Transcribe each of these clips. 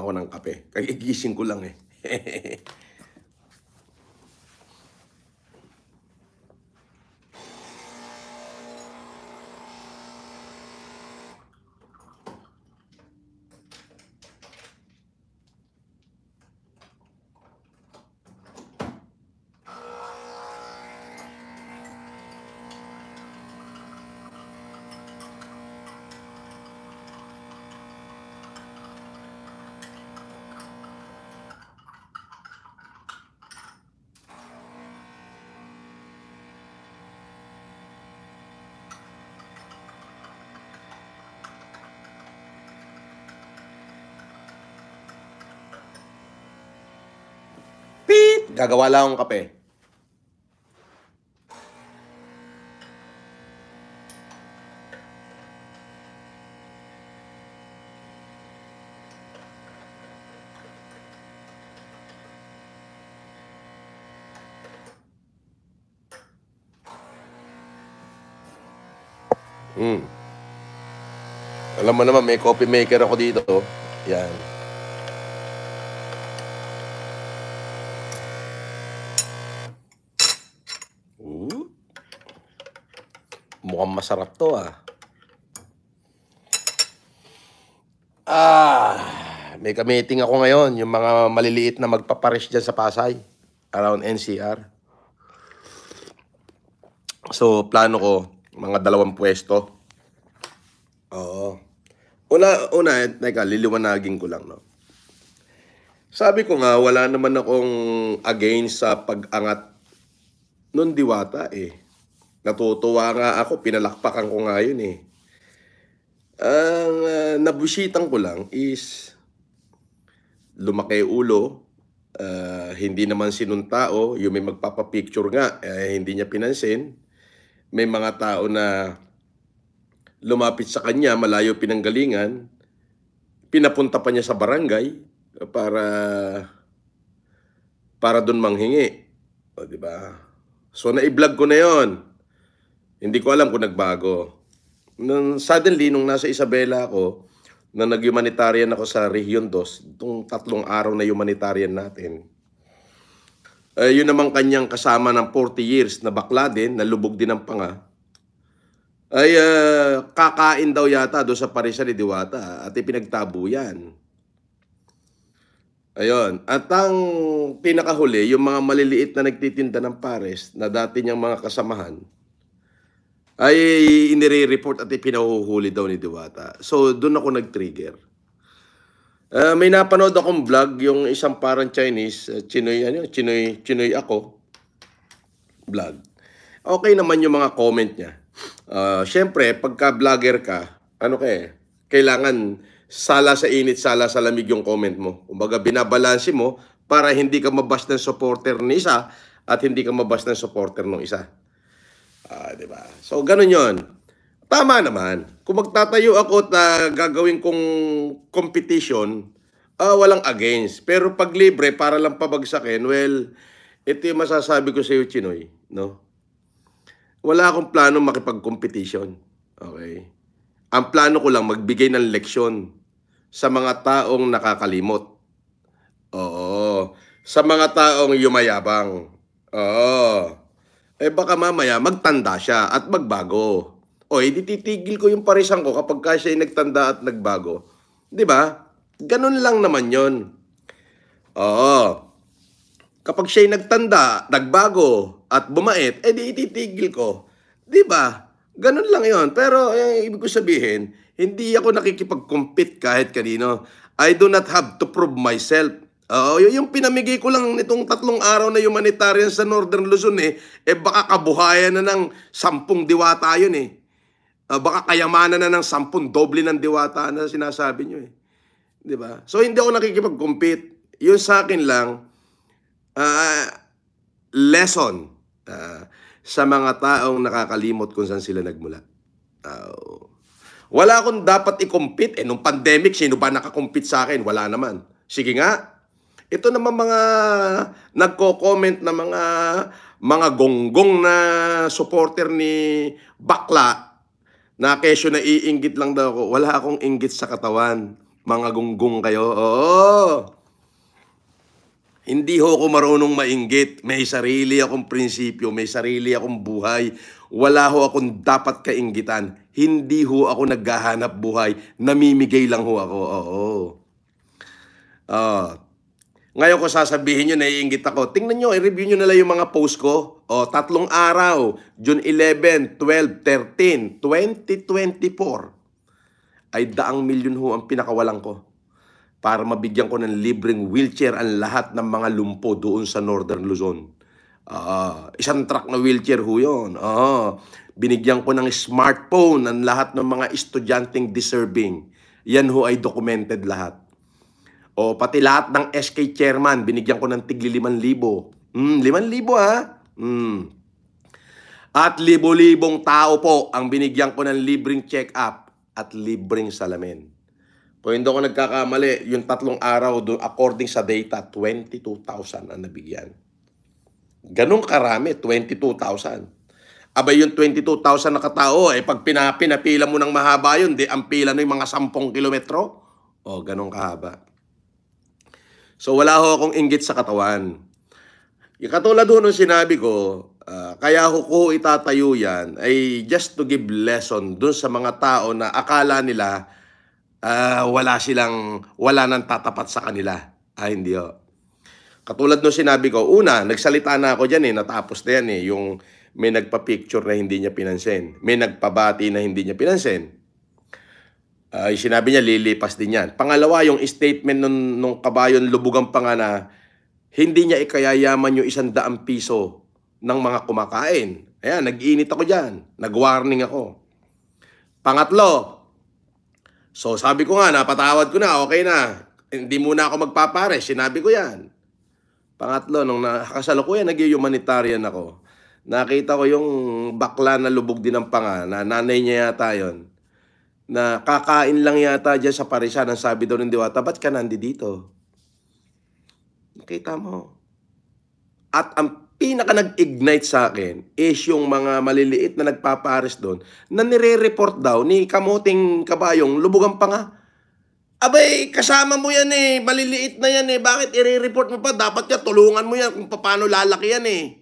ako ng kape. Kagigising ko lang eh. Kagawa lang akong kape. Hmm. Alam mo naman, may coffee maker ako dito. Yan. masarap to ah. Ah, may ka ako ngayon, yung mga maliliit na magpapares dyan sa Pasay, around NCR. So, plano ko, mga dalawang pwesto. Oo. Una, una, teka, liliwanagin ko lang, no? Sabi ko nga, wala naman akong against sa pag-angat nun diwata eh. Natutuwa nga ako, pinalakpakan ko nga yun eh. Ang uh, nabusitang ko lang is lumaki ulo, uh, hindi naman sinuntao, yung may magpapapicture nga, eh, hindi niya pinansin. May mga tao na lumapit sa kanya, malayo pinanggalingan, pinapunta pa niya sa barangay para para doon manghingi. O, di ba? So, na-vlog ko na yon hindi ko alam kung nagbago. Nung, suddenly, nung nasa Isabela ako, na nag-humanitarian ako sa Region 2, itong tatlong araw na humanitarian natin, eh, yun naman kanyang kasama ng 40 years na bakla din, na lubog din ng panga, ay uh, kakain daw yata doon sa Parisa ni Diwata at ipinagtabo yan. Ayun. At ang pinakahuli, yung mga maliliit na nagtitinda ng pares na dati niyang mga kasamahan, ay inire-report at ipinahuhuli daw ni Diwata. So, doon ako nag-trigger. Uh, may napanood akong vlog, yung isang parang Chinese, uh, Chinoy, ano, Chinoy, Chinoy ako, vlog. Okay naman yung mga comment niya. Uh, ah, Siyempre, pagka vlogger ka, ano ka eh, kailangan sala sa init, sala sa lamig yung comment mo. Kumbaga, binabalansi mo para hindi ka mabas ng supporter ni isa at hindi ka mabas ng supporter ng isa. Ah, di ba? So, ganun yon. Tama naman. Kung magtatayo ako at ah, gagawin kong competition, uh, walang against. Pero pag libre, para lang pabagsakin, well, ito yung masasabi ko sa iyo, Chinoy. No? Wala akong plano makipag-competition. Okay? Ang plano ko lang, magbigay ng leksyon sa mga taong nakakalimot. Oo. Sa mga taong yumayabang. Oo eh baka mamaya magtanda siya at magbago. O edi eh, titigil ko yung parisan ko kapag ka siya ay nagtanda at nagbago. 'Di ba? Ganun lang naman 'yon. Oo. Kapag siya ay nagtanda, nagbago at bumait, eh di ititigil ko. 'Di ba? Ganun lang 'yon. Pero eh, ibig ko sabihin, hindi ako nakikipag-compete kahit kanino. I do not have to prove myself. Oo, uh, yung pinamigay ko lang nitong tatlong araw na humanitarian sa Northern Luzon eh, eh baka kabuhayan na ng sampung diwata yun eh. Uh, baka kayamanan na ng sampung doble ng diwata na sinasabi nyo eh. ba? Diba? So hindi ako nakikipag-compete. Yun sa akin lang, uh, lesson uh, sa mga taong nakakalimot kung saan sila nagmula. Uh, wala akong dapat i-compete. Eh, nung pandemic, sino ba nakakompete sa akin? Wala naman. Sige nga, ito naman mga nagko-comment na mga mga gonggong na supporter ni Bakla na kesyo na iinggit lang daw ako. Wala akong inggit sa katawan. Mga gonggong kayo. Oo. Hindi ho ako marunong mainggit. May sarili akong prinsipyo. May sarili akong buhay. Wala ho akong dapat kainggitan. Hindi ho ako naghahanap buhay. Namimigay lang ho ako. Oo. Uh, ngayon ko sasabihin nyo, naiingit ako. Tingnan nyo, i-review nyo nalang yung mga post ko. O, tatlong araw, June 11, 12, 13, 2024, ay daang milyon ho ang pinakawalan ko para mabigyan ko ng libreng wheelchair ang lahat ng mga lumpo doon sa Northern Luzon. Uh, isang truck na wheelchair ho yun. Uh, binigyan ko ng smartphone ang lahat ng mga estudyanteng deserving. Yan ho ay documented lahat. O pati lahat ng SK chairman, binigyan ko ng tigli 5,000. Mm, 5,000 ha? Mm. At libo-libong tao po ang binigyan ko ng libreng check-up at libreng salamin. Kung hindi ako nagkakamali, yung tatlong araw, do, according sa data, 22,000 ang nabigyan. Ganong karami, 22,000. Abay yung 22,000 na katao, eh pag pinapinapila mo ng mahaba yun, di ang pila no yung mga 10 kilometro, o ganong kahaba. So wala ho akong inggit sa katawan. Yung katulad ho nung sinabi ko, uh, kaya ho ko itatayo yan ay just to give lesson dun sa mga tao na akala nila uh, wala silang, wala nang tatapat sa kanila. Ah, hindi ho. Katulad nung sinabi ko, una, nagsalita na ako dyan eh, natapos na yan eh, yung may nagpa-picture na hindi niya pinansin, may nagpabati na hindi niya pinansin, Uh, sinabi niya, lilipas din yan. Pangalawa, yung statement nung, nung kabayon lubugang pa na hindi niya ikayayaman yung isang daang piso ng mga kumakain. Ayan, nag-init ako dyan. Nag-warning ako. Pangatlo, so sabi ko nga, napatawad ko na, okay na. Hindi muna ako magpapare, sinabi ko yan. Pangatlo, nung nakasalukuyan, nag-humanitarian ako. Nakita ko yung bakla na lubog din ng panga, na nanay niya yata yun na kakain lang yata dyan sa parisan. Ang sabi daw ng diwata, ba't ka nandi dito? Nakita mo. At ang pinaka nag-ignite sa akin is yung mga maliliit na nagpapares doon na nire-report daw ni kamuting kabayong lubugan pa nga. Abay, kasama mo yan eh. Maliliit na yan eh. Bakit i-report mo pa? Dapat ka tulungan mo yan kung paano lalaki yan eh.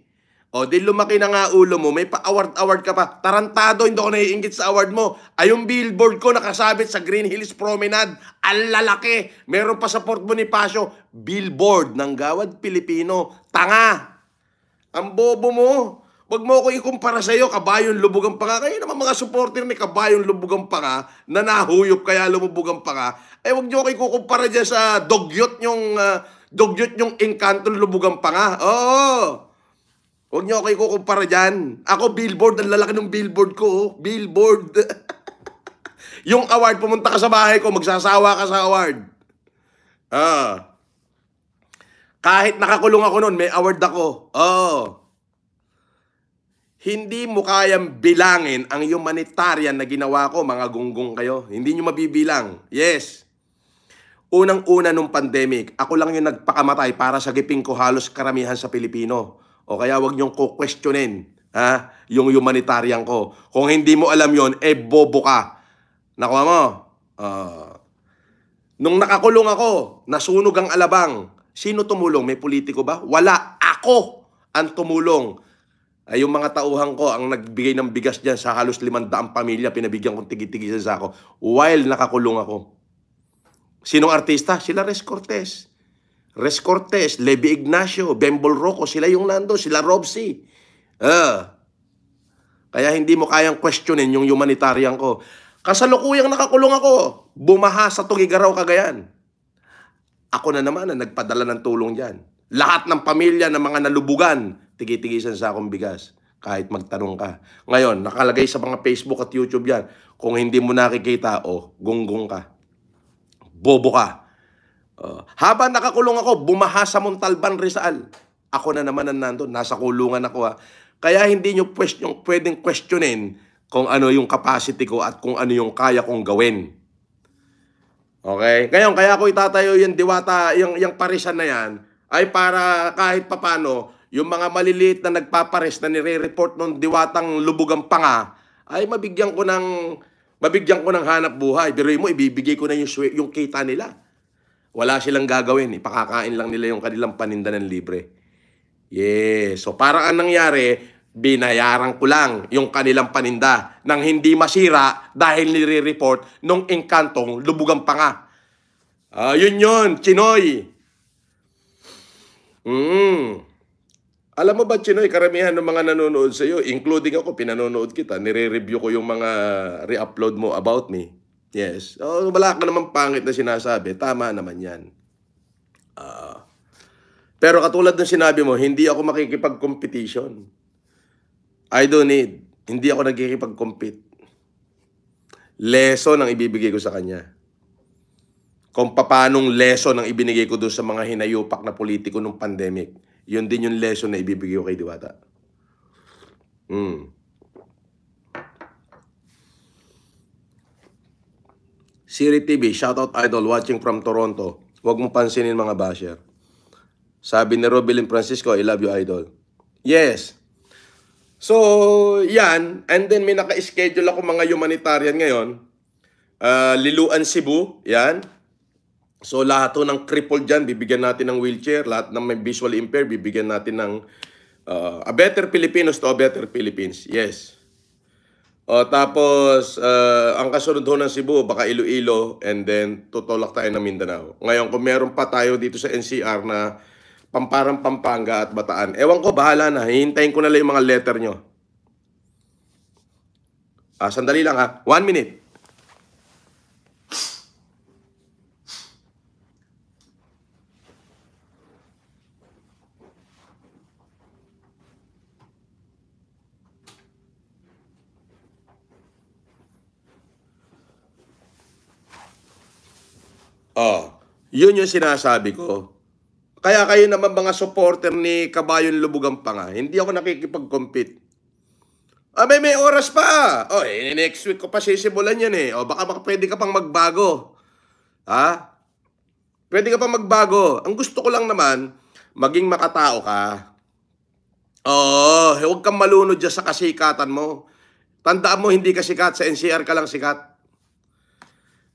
O, oh, di lumaki na nga ulo mo, may pa-award-award ka pa. Tarantado, hindi ko naiingit sa award mo. Ay, ah, yung billboard ko nakasabit sa Green Hills Promenade, ang lalaki. Meron pa sa Port Bonifacio, billboard ng Gawad Pilipino. Tanga! Ang bobo mo! Huwag mo ako ikumpara sa iyo, kabayong lubugang panga. Kayo naman mga supporter ni kabayong lubugang panga, na nahuyop kaya lumubog ang panga. Eh, huwag niyo ako ikukumpara dyan sa dogyot yung, uh, dogyot yung engkantong lubugang panga. Oo! Huwag niyo ako okay kukumpara dyan. Ako, billboard. Ang lalaki ng billboard ko. Oh. Billboard. yung award, pumunta ka sa bahay ko, magsasawa ka sa award. Ah. Kahit nakakulong ako noon, may award ako. Oh. Hindi mo kayang bilangin ang humanitarian na ginawa ko, mga gunggong kayo. Hindi nyo mabibilang. Yes. Unang-una nung pandemic, ako lang yung nagpakamatay para sa giping ko halos karamihan sa Pilipino o kaya wag niyong ko-questionin ha, yung humanitarian ko. Kung hindi mo alam yon eh bobo ka. Nakuha mo? Uh, nung nakakulong ako, nasunog ang alabang. Sino tumulong? May politiko ba? Wala. Ako ang tumulong. Ay, yung mga tauhan ko ang nagbigay ng bigas dyan sa halos limandaang pamilya, pinabigyan kong tigi-tigi sa ako while nakakulong ako. Sinong artista? Sila Res Cortez. Res Cortez, Levi Ignacio, Bembol Rocco, sila yung nando, sila Robsi. Uh, ah. kaya hindi mo kayang questionin yung humanitarian ko. Kasalukuyang nakakulong ako, bumaha sa Tugigaraw, kagayan. Ako na naman na nagpadala ng tulong dyan. Lahat ng pamilya ng mga nalubugan, tigitigisan sa akong bigas. Kahit magtanong ka. Ngayon, nakalagay sa mga Facebook at YouTube yan. Kung hindi mo nakikita, oh, gunggong ka. Bobo ka Uh, habang nakakulong ako, bumaha sa Montalban, Rizal. Ako na naman ang nandun. Nasa kulungan ako ha. Ah. Kaya hindi nyo question, pwedeng questionin kung ano yung capacity ko at kung ano yung kaya kong gawin. Okay? Ngayon, kaya ko itatayo yung diwata, yung, yung parisan na yan, ay para kahit papano, yung mga maliliit na nagpapares na nire-report ng diwatang lubugang panga, ay mabigyan ko ng mabigyan ko ng hanap buhay. Pero mo, ibibigay ko na yung, yung kita nila. Wala silang gagawin. Ipakakain lang nila yung kanilang paninda ng libre. Yes. So parang ang nangyari, binayaran ko lang yung kanilang paninda nang hindi masira dahil nire-report nung engkantong lubugan pa nga. Uh, yun yun, Chinoy. Mm. Alam mo ba, Chinoy, karamihan ng mga nanonood sa iyo, including ako, pinanonood kita, nire-review ko yung mga re-upload mo about me. Yes. Oh, wala ka naman pangit na sinasabi. Tama naman yan. Uh, pero katulad ng sinabi mo, hindi ako makikipag-competition. I don't need. Hindi ako nagkikipag-compete. Lesson ang ibibigay ko sa kanya. Kung papanong lesson ang ibinigay ko doon sa mga hinayupak na politiko nung pandemic, yun din yung lesson na ibibigay ko kay Diwata. Hmm. Siri TV, shoutout idol watching from Toronto. Huwag mong pansinin mga basher. Sabi ni Robilin Francisco, I love you idol. Yes. So, yan. And then may naka-schedule ako mga humanitarian ngayon. Uh, Liluan, Cebu. Yan. So, lahat to ng crippled dyan, bibigyan natin ng wheelchair. Lahat ng may visually impaired, bibigyan natin ng uh, a better Filipinos to a better Philippines. Yes. O, tapos, uh, ang kasunod ho ng Cebu, baka Iloilo, and then tutulak tayo ng Mindanao. Ngayon, kung meron pa tayo dito sa NCR na Pamparang Pampanga at Bataan, ewan ko, bahala na. Hihintayin ko na lang yung mga letter nyo. Ah, sandali lang ha. One minute. Oh, yun yung sinasabi ko. Kaya kayo naman mga supporter ni Kabayon Lubugang Panga, hindi ako nakikipag-compete. Ah, may, may oras pa. O, oh, eh, next week ko pa sisimulan yan eh. O, oh, baka, baka pwede ka pang magbago. Ha? Pwede ka pang magbago. Ang gusto ko lang naman, maging makatao ka. oh, eh, huwag kang malunod dyan sa kasikatan mo. Tandaan mo, hindi ka sikat. Sa NCR ka lang sikat.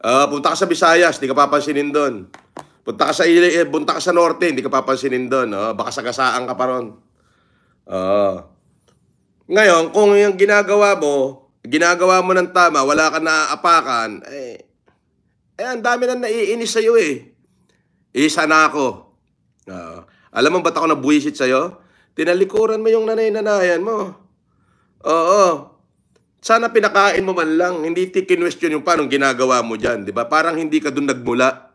Uh, punta ka sa Visayas, hindi ka papansinin doon. Punta ka sa Ile, eh, punta ka sa Norte, hindi ka papansinin doon. Uh, oh. baka sagasaan ka pa ron. Uh, ngayon, kung yung ginagawa mo, ginagawa mo ng tama, wala ka naaapakan, eh, eh, ang dami na naiinis sa'yo eh. Isa na ako. Uh, alam mo ba't ako nabuisit sa'yo? Tinalikuran mo yung nanay-nanayan mo. Oo sana pinakain mo man lang, hindi ti kinwestiyon yung parang ginagawa mo dyan, di ba? Parang hindi ka doon nagmula.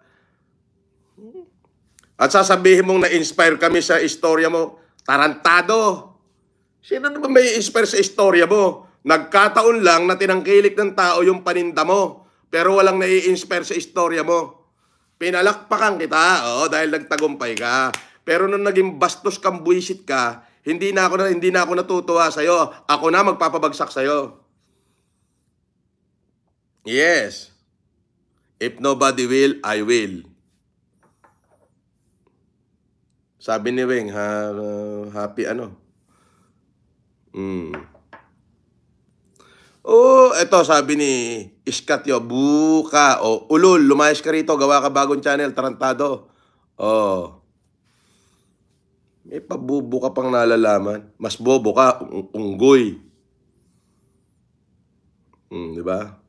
At sasabihin mong na-inspire kami sa istorya mo, tarantado! Sino naman may inspire sa istorya mo? Nagkataon lang na tinangkilik ng tao yung paninda mo, pero walang nai-inspire sa istorya mo. Pinalakpakan kita, oo, dahil nagtagumpay ka. Pero nung naging bastos kang buisit ka, hindi na ako na hindi na ako natutuwa sa iyo. Ako na magpapabagsak sa iyo. Yes. If nobody will, I will. Sabi ni Wing, ha, happy ano. Mm. Oh, eto sabi ni Iskatyo, buka. O, oh, ulul, lumayas ka rito. Gawa ka bagong channel, tarantado. Oh. May pabubo ka pang nalalaman. Mas bobo ka, unggoy. Mm, di ba?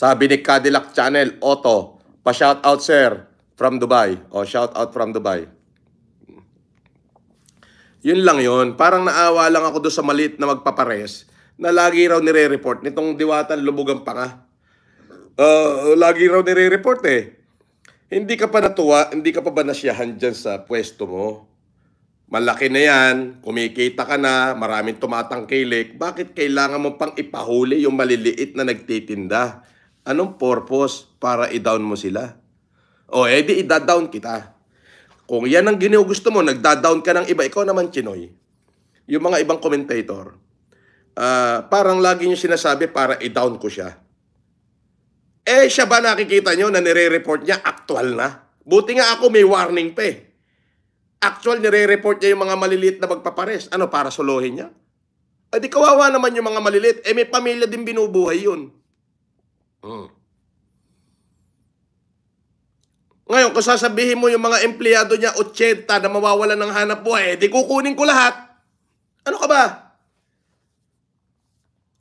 Sabi ni Cadillac Channel, Otto, pa-shout out sir from Dubai. O, shout out from Dubai. Yun lang yun. Parang naawa lang ako doon sa maliit na magpapares na lagi raw nire-report nitong diwatan lubugang panga. Uh, ah, lagi raw nire-report eh. Hindi ka pa natuwa, hindi ka pa ba nasyahan dyan sa pwesto mo? Malaki na yan, kumikita ka na, maraming tumatangkilik. Bakit kailangan mo pang ipahuli yung maliliit na nagtitinda? Anong purpose para i-down mo sila? O, edi eh, i-down kita. Kung yan ang gusto mo, nagda-down ka ng iba, ikaw naman, Chinoy. Yung mga ibang commentator, uh, parang lagi niyo sinasabi para i-down ko siya. Eh, siya ba nakikita niyo na nire-report niya actual na? Buti nga ako may warning pa eh. Actual, nire-report niya yung mga maliliit na magpapares. Ano, para suluhin niya? Eh di kawawa naman yung mga maliliit. Eh may pamilya din binubuhay yun. Hmm. Ngayon, kung sasabihin mo yung mga empleyado niya 80 na mawawalan ng hanap buhay, eh, di kukunin ko lahat. Ano ka ba?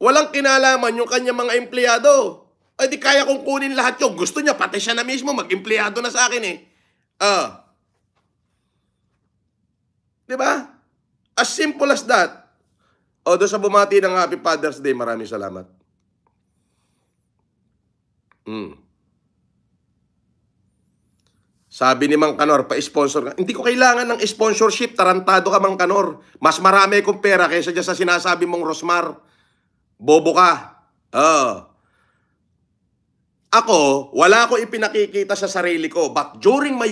Walang kinalaman yung kanya mga empleyado. Ay di kaya kong kunin lahat yun. Gusto niya, pati siya na mismo, mag-empleyado na sa akin eh. Uh. Di ba? As simple as that. O, doon sa bumati ng Happy Father's Day, maraming salamat. Hmm. Sabi ni Mang Kanor, pa-sponsor ka. Hindi ko kailangan ng sponsorship. Tarantado ka, Mang Kanor. Mas marami kong pera kaysa dyan sa sinasabi mong Rosmar. Bobo ka. Oh. Ako, wala ko ipinakikita sa sarili ko. But during my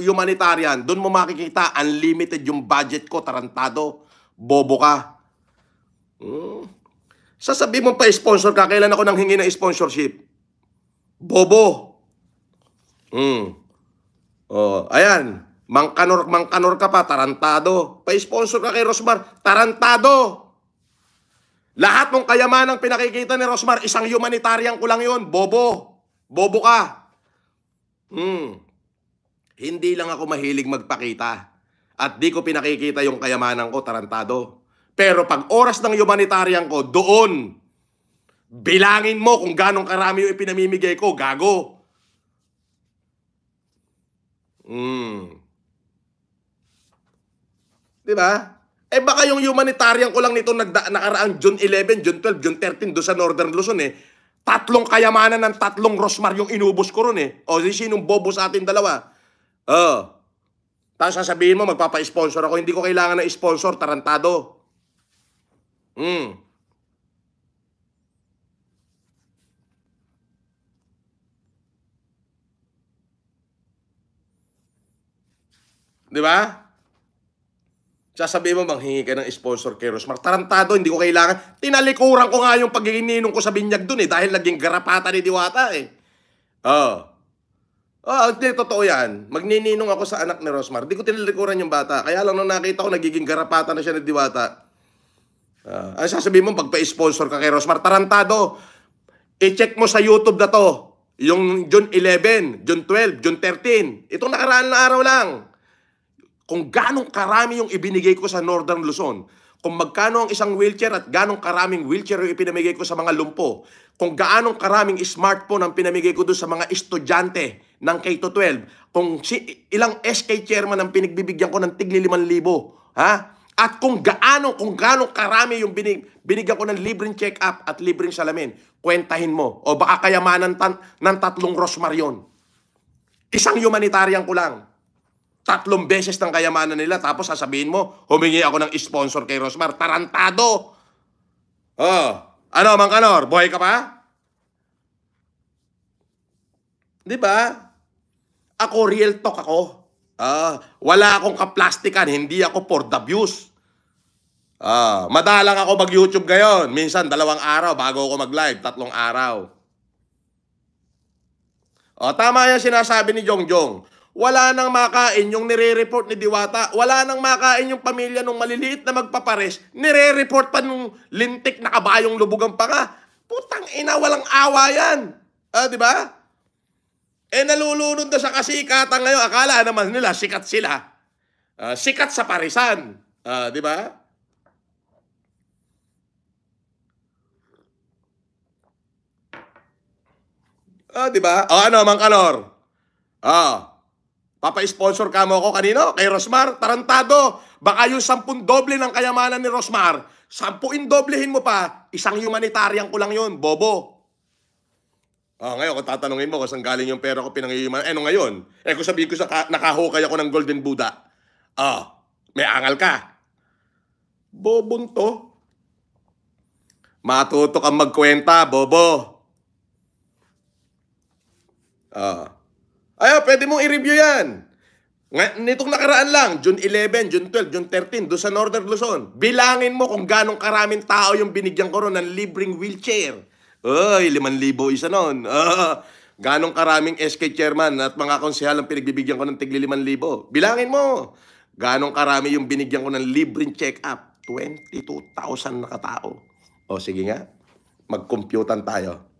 humanitarian, doon mo makikita unlimited yung budget ko, tarantado. Bobo ka. Hmm. Sasabi mo pa-sponsor ka, kailan ako nang hingi ng sponsorship? bobo. Hmm. Oh, ayan. Mangkanor, mangkanor ka pa, tarantado. Pa-sponsor ka kay Rosmar, tarantado. Lahat ng kayamanang pinakikita ni Rosmar, isang humanitarian ko lang yun. Bobo. Bobo ka. Hmm. Hindi lang ako mahilig magpakita. At di ko pinakikita yung kayamanan ko, tarantado. Pero pag oras ng humanitarian ko, doon Bilangin mo kung ganong karami yung ipinamimigay ko, gago. Mm. Di ba? Eh baka yung humanitarian ko lang nito nagda- nakaraang June 11, June 12, June 13 do sa Northern Luzon eh. Tatlong kayamanan ng tatlong Rosmar yung inubos ko ron eh. O si sinong bobo sa atin dalawa? Oh. Uh. Tapos sasabihin mo, magpapa-sponsor ako. Hindi ko kailangan ng sponsor, tarantado. Mm. Di ba? Sasabihin mo, manghingi ka ng sponsor kay Rosmar. Tarantado, hindi ko kailangan. Tinalikuran ko nga yung pagkikininong ko sa binyag dun eh. Dahil naging garapata ni Diwata eh. Oo. Oh. Oo, oh, hindi, totoo yan. Magnininong ako sa anak ni Rosmar. Di ko tinalikuran yung bata. Kaya lang nung nakita ko, nagiging garapata na siya ni Diwata. Uh, ano sasabihin mo, pagpa-sponsor ka kay Rosmar? Tarantado, i-check mo sa YouTube na to. Yung June 11, June 12, June 13. Itong nakaraan na araw lang kung ganong karami yung ibinigay ko sa Northern Luzon, kung magkano ang isang wheelchair at ganong karaming wheelchair yung ipinamigay ko sa mga lumpo, kung gaanong karaming smartphone ang pinamigay ko doon sa mga estudyante ng K-12, kung si, ilang SK chairman ang pinagbibigyan ko ng tigli 5,000, ha? At kung gaano, kung gaano karami yung binig, binigyan ko ng libreng check-up at libreng salamin, kwentahin mo. O baka kayamanan tan, ng tatlong Rosmarion. Isang humanitarian ko lang tatlong beses ng kayamanan nila tapos sasabihin mo, humingi ako ng sponsor kay Rosmar. Tarantado! Oh, ano, Mangkanor? Kanor, buhay ka pa? Di ba? Ako, real talk ako. Ah, wala akong kaplastikan, hindi ako for the views. Ah, madalang ako mag-YouTube ngayon. Minsan, dalawang araw bago ako mag-live. Tatlong araw. O, oh, tama yan sinasabi ni Jongjong. Wala nang makain yung nire-report ni Diwata. Wala nang makain yung pamilya nung maliliit na magpapares. Nire-report pa nung lintik na kabayong lubugang panga. Putang ina, walang awa yan. Ah, di ba? Eh, nalulunod na sa kasikatan ngayon. Akala naman nila, sikat sila. Uh, sikat sa parisan. Ah, di ba? Ah, di ba? O, oh, ano, Mang Kalor? Ah. Papa-sponsor ka mo ako kanino? Kay Rosmar, tarantado. Baka yung sampun doble ng kayamanan ni Rosmar, sampuin doblehin mo pa, isang humanitarian ko lang yun, bobo. Ah, oh, ngayon, kung tatanungin mo kung saan galing yung pera ko pinangyayuman, eh, no ngayon? Eh, kung sabihin ko, sa, nakahukay ako ng Golden Buddha, ah, oh, may angal ka. Bobon to. Matuto kang magkwenta, bobo. Ah. Oh. Ayan, pwede mong i-review yan. Nitong nakaraan lang, June 11, June 12, June 13, doon sa Northern Luzon, bilangin mo kung ganong karaming tao yung binigyan ko ron ng libreng wheelchair. Uy, 5,000 isa noon. Uh, ganong karaming SK chairman at mga konsehal ang pinagbibigyan ko ng tigli 5,000. Bilangin mo. Ganong karami yung binigyan ko ng libreng check-up. 22,000 na katao. O sige nga, mag tayo.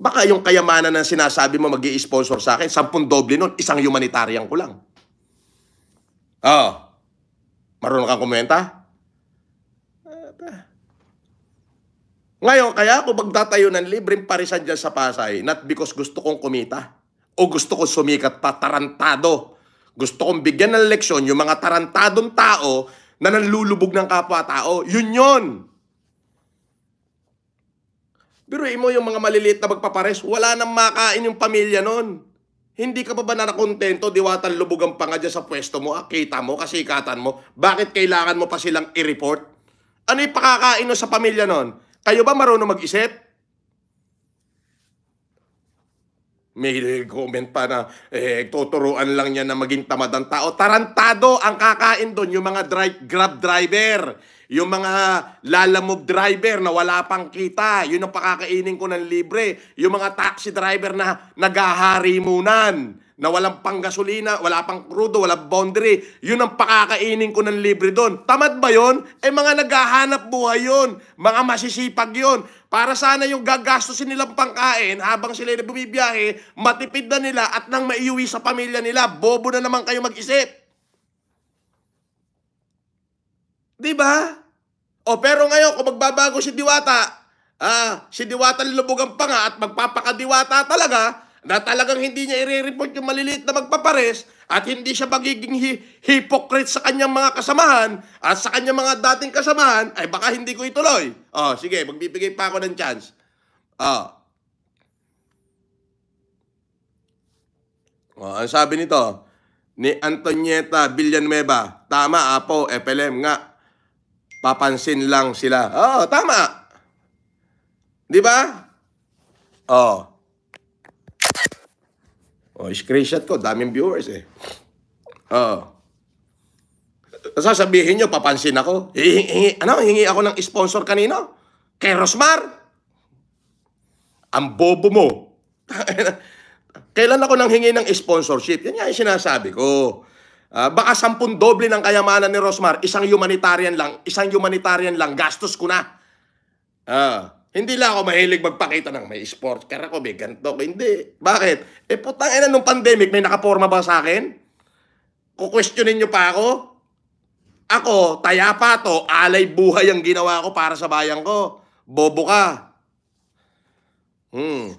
Baka yung kayamanan na sinasabi mo mag sponsor sa akin, sampung doble nun, isang humanitarian ko lang. Oh, marunong kang kumenta? Ngayon, kaya ako magtatayo ng libreng parisan dyan sa Pasay, not because gusto kong kumita o gusto kong sumikat pa, tarantado. Gusto kong bigyan ng leksyon yung mga tarantadong tao na nanlulubog ng kapwa-tao. Yun yun! Biruin mo yung mga maliliit na magpapares, wala nang makain yung pamilya nun. Hindi ka pa ba narakontento, diwatan lubugan pa nga dyan sa pwesto mo, ah, kita mo, kasikatan mo, bakit kailangan mo pa silang i-report? Ano'y yung pakakain nun sa pamilya nun? Kayo ba marunong mag-isip? May comment pa na eh, tuturuan lang niya na maging tamad ang tao. Tarantado ang kakain doon yung mga dry, grab driver. Yung mga lalamove driver na wala pang kita, yun ang pakakainin ko ng libre. Yung mga taxi driver na munan, na walang pang gasolina, wala pang krudo, wala boundary, yun ang pakakainin ko ng libre doon. Tamad ba yun? Eh mga naghahanap buhay yun, mga masisipag yun. Para sana yung gagastusin nilang pangkain habang sila na bumibiyahe, matipid na nila at nang maiuwi sa pamilya nila, bobo na naman kayo mag-isip. Di ba? O pero ngayon, kung magbabago si Diwata, ah, si Diwata lilubugan pa nga at magpapakadiwata talaga, na talagang hindi niya i-report yung maliliit na magpapares at hindi siya magiging hi- hypocrite sa kanyang mga kasamahan at sa kanyang mga dating kasamahan, ay baka hindi ko ituloy. Oh, sige, magbibigay pa ako ng chance. Oh. Oh, ang sabi nito, ni Antonieta Villanueva, tama, apo, FLM nga, papansin lang sila. Oo, oh, tama. Di ba? Oo. Oh. oh, screenshot ko. Daming viewers eh. Oo. Oh. Sasabihin nyo, papansin ako. Hingi, ano, hingi ako ng sponsor kanino? Kay Rosmar? Ang bobo mo. Kailan ako nang hingi ng sponsorship? Yan nga yung sinasabi ko. Uh, baka sampun doble ng kayamanan ni Rosmar, isang humanitarian lang, isang humanitarian lang, gastos ko na. Uh, hindi lang ako mahilig magpakita ng may sports car ako, may ganito hindi. Bakit? Eh putang ina nung pandemic, may nakaporma ba sa akin? Kukwestiyonin nyo pa ako? Ako, taya pa to, alay buhay ang ginawa ko para sa bayan ko. Bobo ka. Hmm.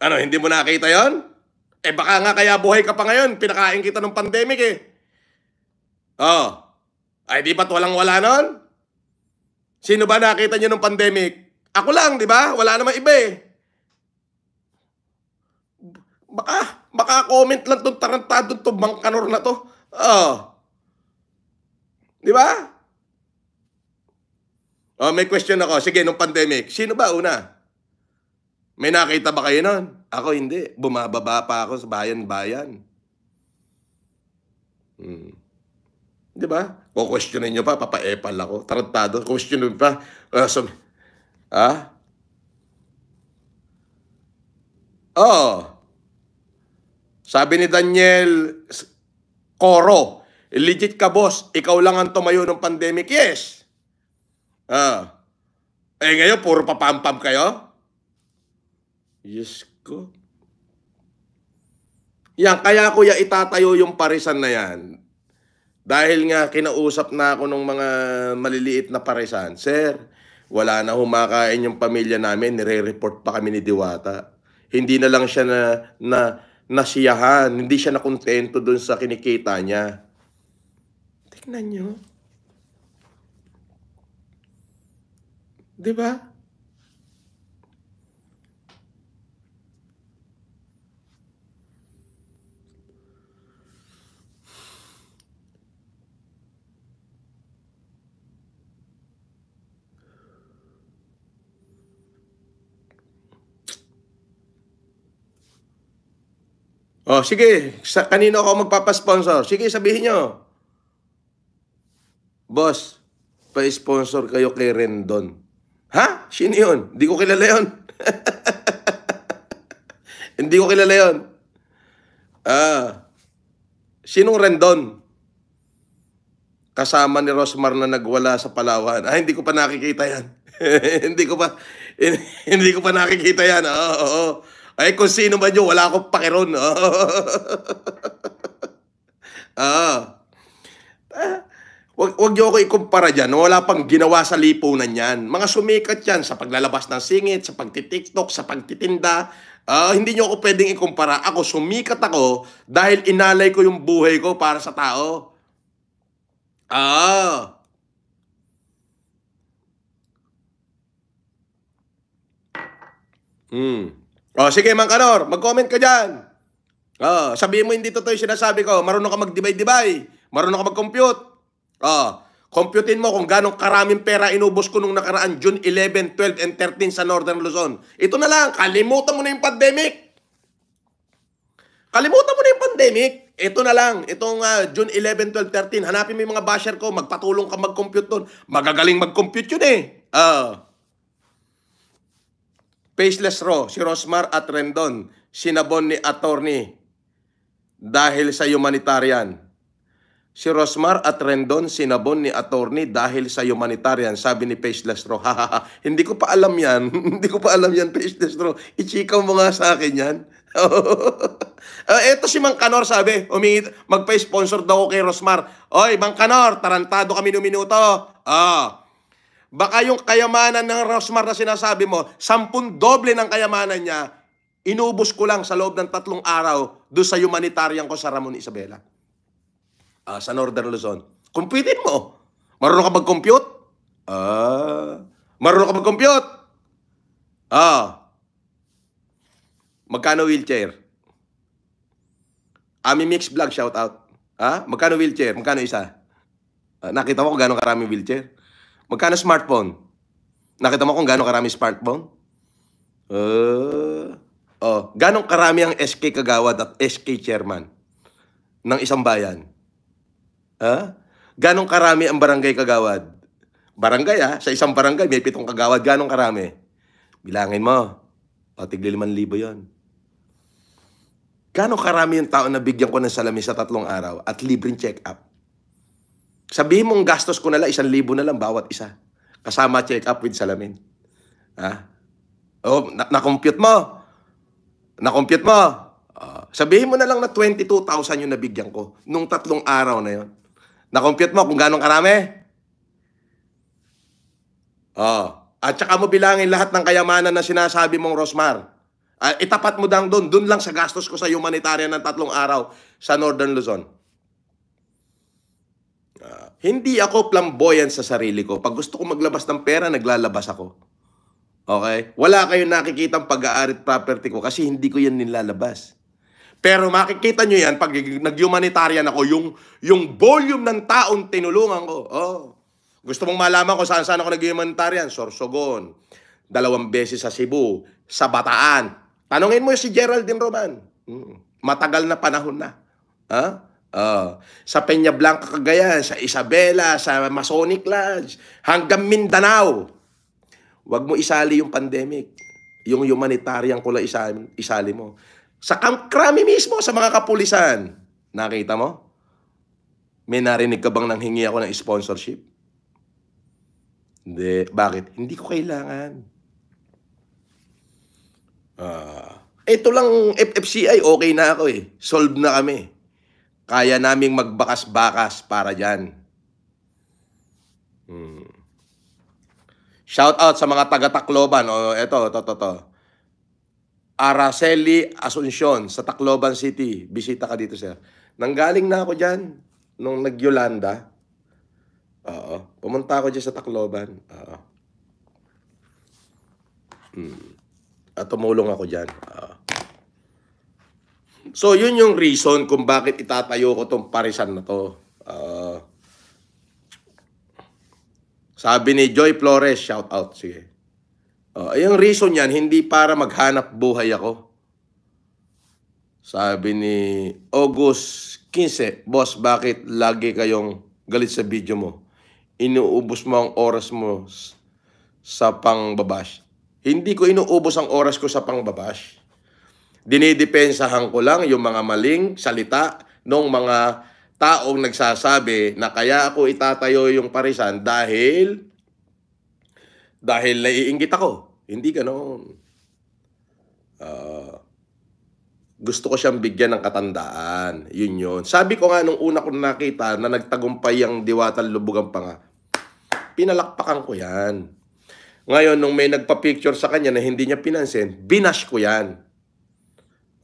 Ano, hindi mo nakita yon? Eh baka nga kaya buhay ka pa ngayon, pinakain kita ng pandemic eh. Oh. Ay di ba't walang wala nun? Sino ba nakita niyo ng pandemic? Ako lang, di ba? Wala namang iba eh. Baka, baka comment lang tong tarantado tong bangkanor na to. Oh. Di ba? Oh, may question ako. Sige, nung pandemic, sino ba una? May nakita ba kayo nun? Ako hindi. Bumababa pa ako sa bayan-bayan. Hmm. Di ba? Kukwestiyonin nyo pa, papaepal ako. Tarantado. Kukwestiyonin pa. Uh, ah, so, ha? Oh. Sabi ni Daniel Coro, legit ka boss, ikaw lang ang tumayo ng pandemic. Yes. Ah. Eh ngayon, puro papampam kayo. Yes ko. Yan, kaya kuya itatayo yung parisan na yan. Dahil nga kinausap na ako ng mga maliliit na parisan. Sir, wala na humakain yung pamilya namin. Nire-report pa kami ni Diwata. Hindi na lang siya na, na nasiyahan. Hindi siya nakontento dun sa kinikita niya. Tignan nyo. Diba? Oh, sige, sa, kanino ako magpapasponsor? Sige, sabihin nyo. Boss, pa-sponsor kayo kay Rendon. Ha? Sino yun? Hindi ko kilala yun. Hindi ko kilala yun. Ah, sinong Rendon? Kasama ni Rosmar na nagwala sa Palawan. Ah, hindi ko pa nakikita yan. hindi ko pa, hindi, hindi ko pa nakikita yan. Oo, oo, oo. Ay, kung sino man yun, wala akong pakiron. Oo. oh. Ah. ah. Wag, wag niyo ako ikumpara dyan. Wala pang ginawa sa lipunan niyan. Mga sumikat yan sa paglalabas ng singit, sa pagtitiktok, sa pagtitinda. Uh, hindi niyo ako pwedeng ikumpara. Ako, sumikat ako dahil inalay ko yung buhay ko para sa tao. Ah. Uh. Hmm. Oh, sige, Mang Kanor, mag-comment ka dyan. Oh, sabihin mo hindi totoo yung sinasabi ko. Marunong ka mag divide dibay Marunong ka mag-compute. Oh, computein mo kung ganong karaming pera inubos ko nung nakaraan June 11, 12, and 13 sa Northern Luzon. Ito na lang, kalimutan mo na yung pandemic. Kalimutan mo na yung pandemic. Ito na lang, itong uh, June 11, 12, 13. Hanapin mo yung mga basher ko, magpatulong ka mag-compute doon. Magagaling mag-compute yun eh. Oh. Faceless Ro, si Rosmar at Rendon, sinabon ni attorney dahil sa humanitarian. Si Rosmar at Rendon sinabon ni attorney dahil sa humanitarian, sabi ni Faceless Ro. Hindi ko pa alam yan. Hindi ko pa alam yan, Faceless Ro. Ichikaw mo nga sa akin yan. uh, eto si Mang Kanor sabi, humingi, magpa-sponsor daw ko kay Rosmar. Oy, Mang Kanor, tarantado kami ng minuto. Ah, Baka yung kayamanan ng Rosmar na sinasabi mo, sampun doble ng kayamanan niya, inubos ko lang sa loob ng tatlong araw do sa humanitarian ko sa Ramon Isabela. Uh, sa Northern Luzon. Kumpitin mo. Marunong ka mag-compute? Ah. Uh, marunong ka mag-compute? Ah. Magkano wheelchair? Ami Mix Vlog, shout out. Ha? Ah, magkano wheelchair? Magkano isa? Uh, nakita mo kung gano'ng karami wheelchair? Magkano smartphone? Nakita mo kung gano'ng karami smartphone? Uh, oh, gano'ng karami ang SK Kagawad at SK Chairman ng isang bayan? Ha? Huh? Gano'ng karami ang barangay Kagawad? Barangay ah, sa isang barangay may pitong kagawad, gano'ng karami? Bilangin mo, patigli liman libo yon. Gano'ng karami yung tao na bigyan ko ng salamin sa tatlong araw at libreng check-up? Sabihin mong gastos ko na lang, isang libo na lang bawat isa. Kasama check-up with salamin. Ha? Oh, na- na-compute mo. Na-compute mo. Uh, sabihin mo na lang na 22,000 yung nabigyan ko nung tatlong araw na yon. Na-compute mo kung gano'ng karami. Oh. At saka mo bilangin lahat ng kayamanan na sinasabi mong Rosmar. Uh, itapat mo dang doon. Doon lang sa gastos ko sa humanitarian ng tatlong araw sa Northern Luzon. Hindi ako flamboyant sa sarili ko. Pag gusto ko maglabas ng pera, naglalabas ako. Okay? Wala kayong nakikita ang pag-aarit property ko kasi hindi ko yan nilalabas. Pero makikita nyo yan pag nag-humanitarian ako, yung, yung volume ng taong tinulungan ko. Oh. Gusto mong malaman ko saan-saan ako nag-humanitarian? Sorsogon, dalawang beses sa Cebu, sa Bataan. Tanungin mo si Geraldine Roman. Hmm. Matagal na panahon na. Ha? Huh? Uh, sa Peña Blanca Cagayan, sa Isabela, sa Masonic Lodge, hanggang Mindanao. Huwag mo isali yung pandemic. Yung humanitarian ko lang isali, isali mo. Sa Camp krami mismo, sa mga kapulisan. Nakita mo? May narinig ka bang hingi ako ng sponsorship? Hindi. Bakit? Hindi ko kailangan. Uh, ito lang FFCI, okay na ako eh. Solve na kami. Kaya naming magbakas-bakas para dyan. Hmm. Shout out sa mga taga-Tacloban. O, eto, to, to, to. Araceli Asuncion sa Tacloban City. Bisita ka dito, sir. Nanggaling na ako dyan nung nag-Yolanda. Oo. Pumunta ako dyan sa Tacloban. Oo. Hmm. At tumulong ako dyan. Oo. So, yun yung reason kung bakit itatayo ko tong parisan na to. Uh, sabi ni Joy Flores, shout out, sige. Uh, yung reason yan, hindi para maghanap buhay ako. Sabi ni August 15, Boss, bakit lagi kayong galit sa video mo? Inuubos mo ang oras mo sa pangbabash. Hindi ko inuubos ang oras ko sa pangbabash. Dinidepensahan ko lang yung mga maling salita ng mga taong nagsasabi na kaya ako itatayo yung parisan dahil dahil naiinggit ako. Hindi ganoon. Uh, gusto ko siyang bigyan ng katandaan. Yun yun. Sabi ko nga nung una ko nakita na nagtagumpay ang diwatan lubugan pa nga, pinalakpakan ko yan. Ngayon, nung may nagpa-picture sa kanya na hindi niya pinansin, binash ko yan.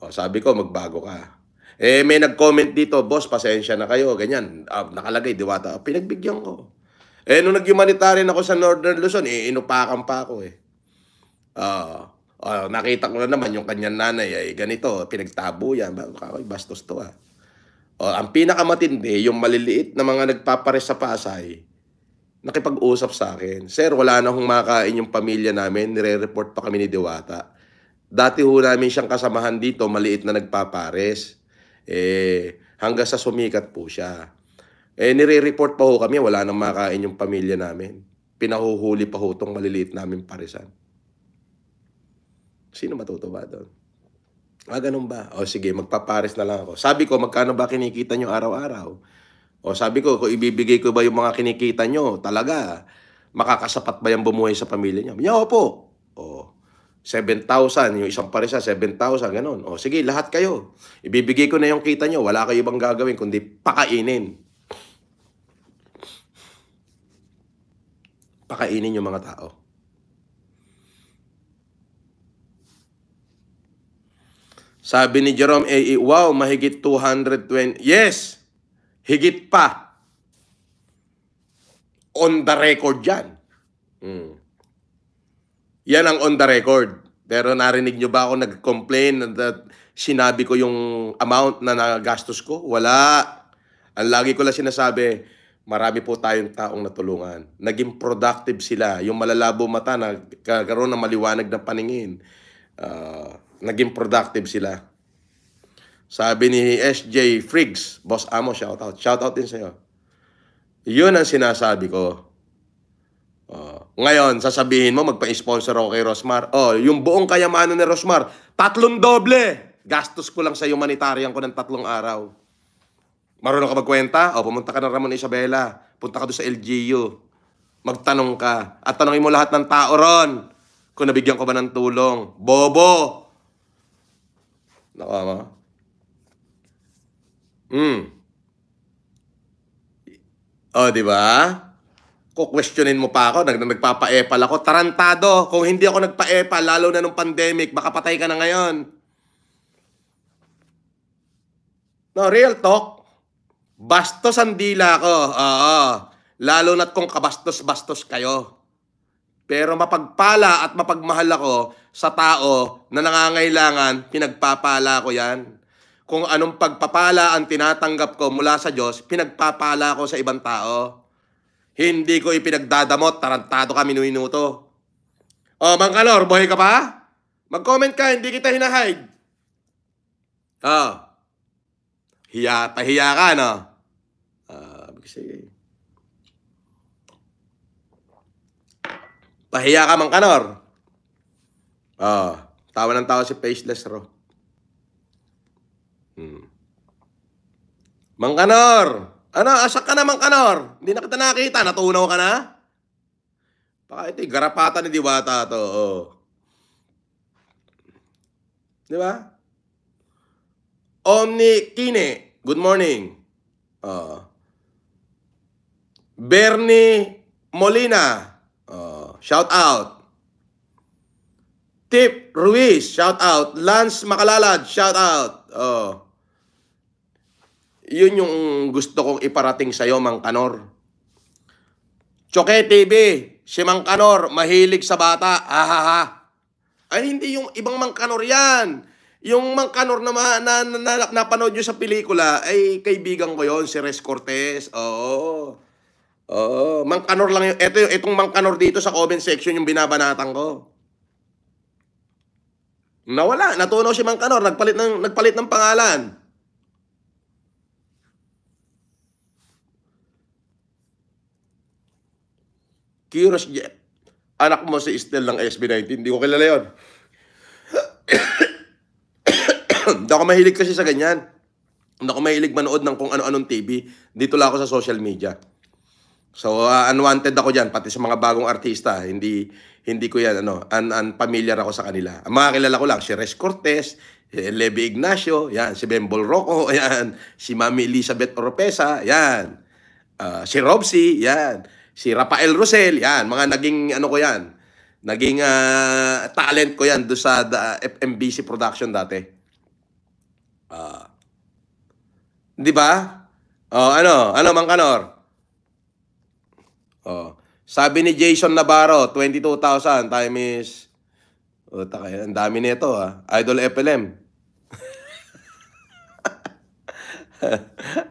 O, sabi ko, magbago ka. Eh, may nag-comment dito, boss, pasensya na kayo, ganyan. Ah, nakalagay, diwata. Pinagbigyan ko. Eh, nung nag-humanitarian ako sa Northern Luzon, eh, inupakan pa ako eh. Ah, uh, nakita ko na naman yung kanyang nanay, ay ganito, pinagtabo yan. Kakoy, bastos to ah. Oh, ang pinakamatindi, yung maliliit na mga nagpapares sa Pasay, nakipag-usap sa akin, Sir, wala na akong makain yung pamilya namin, nire-report pa kami ni Diwata Dati ho namin siyang kasamahan dito, maliit na nagpapares. Eh, hanggang sa sumikat po siya. Eh, nire-report pa ho kami, wala nang makain yung pamilya namin. Pinahuhuli pa ho itong maliliit namin paresan. Sino matutuwa doon? Ah, ganun ba? O sige, magpapares na lang ako. Sabi ko, magkano ba kinikita nyo araw-araw? O sabi ko, kung ibibigay ko ba yung mga kinikita nyo, talaga, makakasapat ba yung bumuhay sa pamilya nyo? Yo po. O, 7,000, yung isang parisa, 7,000, ganun. O sige, lahat kayo. Ibibigay ko na yung kita nyo. Wala kayo ibang gagawin kundi pakainin. Pakainin yung mga tao. Sabi ni Jerome A.E., wow, mahigit 220. Yes! Higit pa. On the record yan. Mm. Yan ang on the record. Pero narinig nyo ba ako nag-complain that sinabi ko yung amount na nagastos ko? Wala. Ang lagi ko lang sinasabi, marami po tayong taong natulungan. Naging productive sila. Yung malalabo mata, nagkaroon ng maliwanag na paningin. Uh, naging productive sila. Sabi ni SJ Friggs, Boss Amo, shoutout. Shoutout din sa'yo. Yun ang sinasabi ko. Ngayon, sasabihin mo, magpa-sponsor ako kay Rosmar. Oh, yung buong kayamanan ni Rosmar, tatlong doble. Gastos ko lang sa humanitarian ko ng tatlong araw. Marunong ka magkwenta? O, oh, pumunta ka ng Ramon Isabela. Punta ka doon sa LGU. Magtanong ka. At tanongin mo lahat ng tao ron kung nabigyan ko ba ng tulong. Bobo! Nako, ma? Hmm. O, oh, di ba? Kukwestiyonin mo pa ako, nag nagpapa-epal ako. Tarantado, kung hindi ako nagpa-epal, lalo na nung pandemic, baka patay ka na ngayon. No, real talk. Bastos ang dila ko. Oo. Lalo na't kung kabastos-bastos kayo. Pero mapagpala at mapagmahal ako sa tao na nangangailangan, pinagpapala ko yan kung anong pagpapala ang tinatanggap ko mula sa Diyos, pinagpapala ko sa ibang tao. Hindi ko ipinagdadamot. Tarantado ka, minuinuto. O, Mangkalor, buhay ka pa? Mag-comment ka, hindi kita hinahide. Oh. Hiya, pahiya ka, no? Ah, uh, sige. Pahiya ka, Mangkalor. Ah, oh. tawa ng tawa si Faceless Ro. Hmm. Mangkanor! Ano, asak ka naman, Kanor. Hindi na kita nakita. Natunaw ka na? Baka ito, garapata ni Diwata to. Di ba? Omni Kine. Good morning. Oh. Bernie Molina. Oh. Shout out. Tip Ruiz. Shout out. Lance Makalalad. Shout out. Oh. Yun yung gusto kong iparating sa'yo, Mang Kanor. Choke TV, si Mang Kanor, mahilig sa bata. Ha ha ha. Ay, hindi yung ibang Mang Kanor yan. Yung Mang Kanor na, na, na, na napanood nyo sa pelikula, ay kaibigan ko yon si Res Cortez. Oo. Oo. Mang Kanor lang yun. Ito, itong Mang Kanor dito sa comment section yung binabanatan ko. Nawala. Natunaw si Mang Kanor. Nagpalit ng, nagpalit ng pangalan. Kiros Jet. Anak mo si Estel ng SB19. Hindi ko kilala yon. Hindi ako mahilig kasi sa ganyan. Hindi ako mahilig manood ng kung ano-anong TV. Dito lang ako sa social media. So uh, unwanted ako diyan pati sa mga bagong artista. Hindi hindi ko 'yan ano, un, unfamiliar ako sa kanila. Ang mga kilala ko lang si Res Cortez, eh, Levi Ignacio, 'yan si Bembol Rocco, 'yan si Mami Elizabeth Oropesa, 'yan. Uh, si Robsy, 'yan. Si Rafael Rosel, yan, mga naging ano ko yan, naging uh, talent ko yan do sa uh, ah, MBC production dati. Uh, 'Di ba? Oh, ano? Ano Mangkanor? Oh. Sabi ni Jason Navarro, 22,000 times Oh, takay, ang dami nito ah. Idol FLM.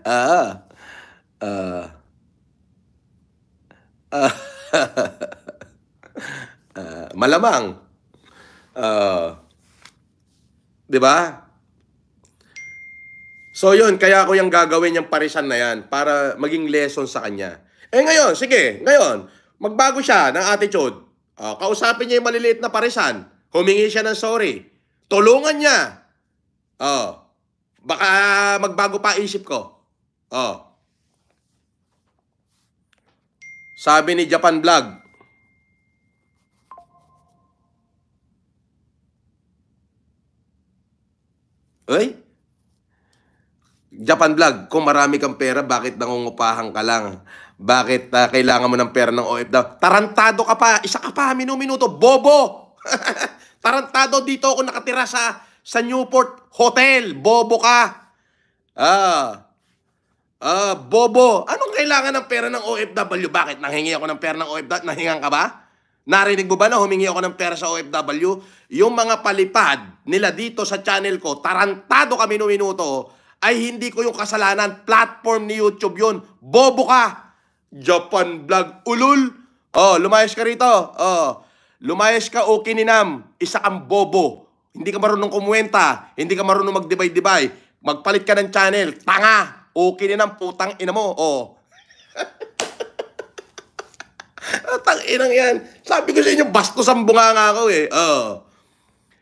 ah. Ah. Uh. Uh, uh, malamang. Uh, 'Di ba? So yun, kaya ko yung gagawin yung parisan na yan para maging lesson sa kanya. Eh ngayon, sige, ngayon, magbago siya ng attitude. Uh, kausapin niya yung maliliit na parisan. Humingi siya ng sorry. Tulungan niya. Oh. baka magbago pa isip ko. Oh. Sabi ni Japan Vlog. Oy? Japan Vlog, kung marami kang pera, bakit nangungupahan ka lang? Bakit uh, kailangan mo ng pera ng OFW? Tarantado ka pa! Isa ka pa, minuminuto! Bobo! Tarantado dito ako nakatira sa sa Newport Hotel. Bobo ka! Ah. Ah, bobo, anong kailangan ng pera ng OFW? Bakit? Nanghingi ako ng pera ng OFW? Nahingan ka ba? Narinig mo ba na humingi ako ng pera sa OFW? Yung mga palipad nila dito sa channel ko, tarantado kami no minuto, ay hindi ko yung kasalanan. Platform ni YouTube yun. Bobo ka! Japan vlog ulul! Oh, lumayas ka rito. Oh, lumayas ka okay ni Nam. Isa kang bobo. Hindi ka marunong kumuwenta. Hindi ka marunong mag-divide-divide. Magpalit ka ng channel. Tanga! Okay na ng putang ina mo. Oh. Tang inang yan. Sabi ko sa inyo, bastos ang bunga bunganga ako eh. Oh.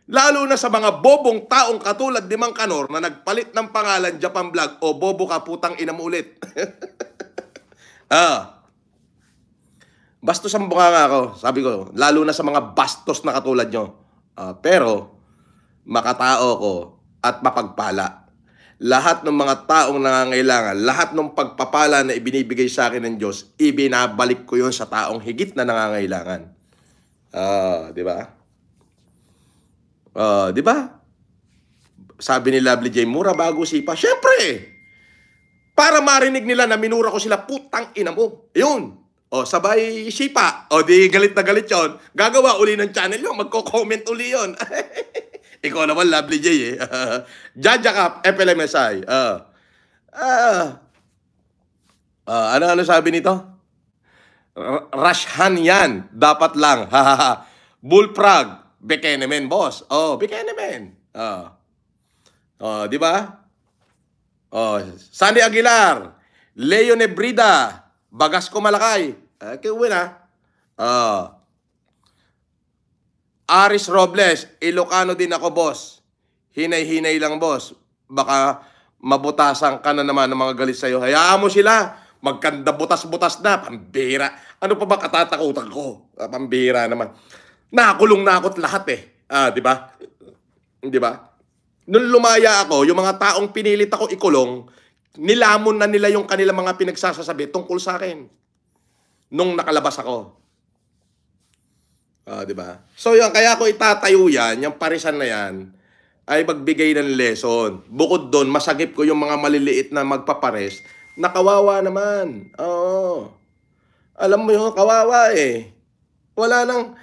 Lalo na sa mga bobong taong katulad ni Mang Kanor na nagpalit ng pangalan Japan Vlog o bobo ka putang ina mo ulit. ah. Bastos ang bunga bunganga ako. sabi ko. Lalo na sa mga bastos na katulad nyo. Uh, pero, makatao ko at mapagpala lahat ng mga taong nangangailangan, lahat ng pagpapala na ibinibigay sa akin ng Diyos, ibinabalik ko yon sa taong higit na nangangailangan. Ah, uh, di ba? Ah, uh, di ba? Sabi ni Lovely Jay, mura bago sipa. Siyempre! Para marinig nila na minura ko sila, putang ina mo. Yun. O, sabay sipa. O, di galit na galit yon. Gagawa uli ng channel yon. Magko-comment uli yon. Ikaw naman, lovely J eh. Jaja Cup, FLMSI. Uh, ah. uh, ah. uh, ah, ano, ano sabi nito? R Rashhan yan. Dapat lang. Bullfrog. Bekenemen, boss. Oh, bekenemen. Oh. Oh, di ba? Oh, Sandy Aguilar. Leo Nebrida. Bagas ko malakay. Uh, kiwi na. Oh. Aris Robles, Ilocano din ako, boss. Hinay-hinay lang, boss. Baka mabutasan ka na naman ng mga galit sa'yo. Hayaan mo sila. Magkanda butas-butas na. Pambira. Ano pa ba katatakutan ko? Ah, pambira naman. Nakulong na ako't lahat eh. Ah, di ba? Di ba? Nung lumaya ako, yung mga taong pinilit ako ikulong, nilamon na nila yung kanila mga pinagsasasabi tungkol sa akin. Nung nakalabas ako. Uh, 'di ba? So 'yun kaya ko itatayo 'yan, yung parisan na 'yan ay magbigay ng lesson. Bukod doon, masagip ko yung mga maliliit na magpapares nakawawa naman. Oo. Alam mo yun, kawawa eh. Wala nang,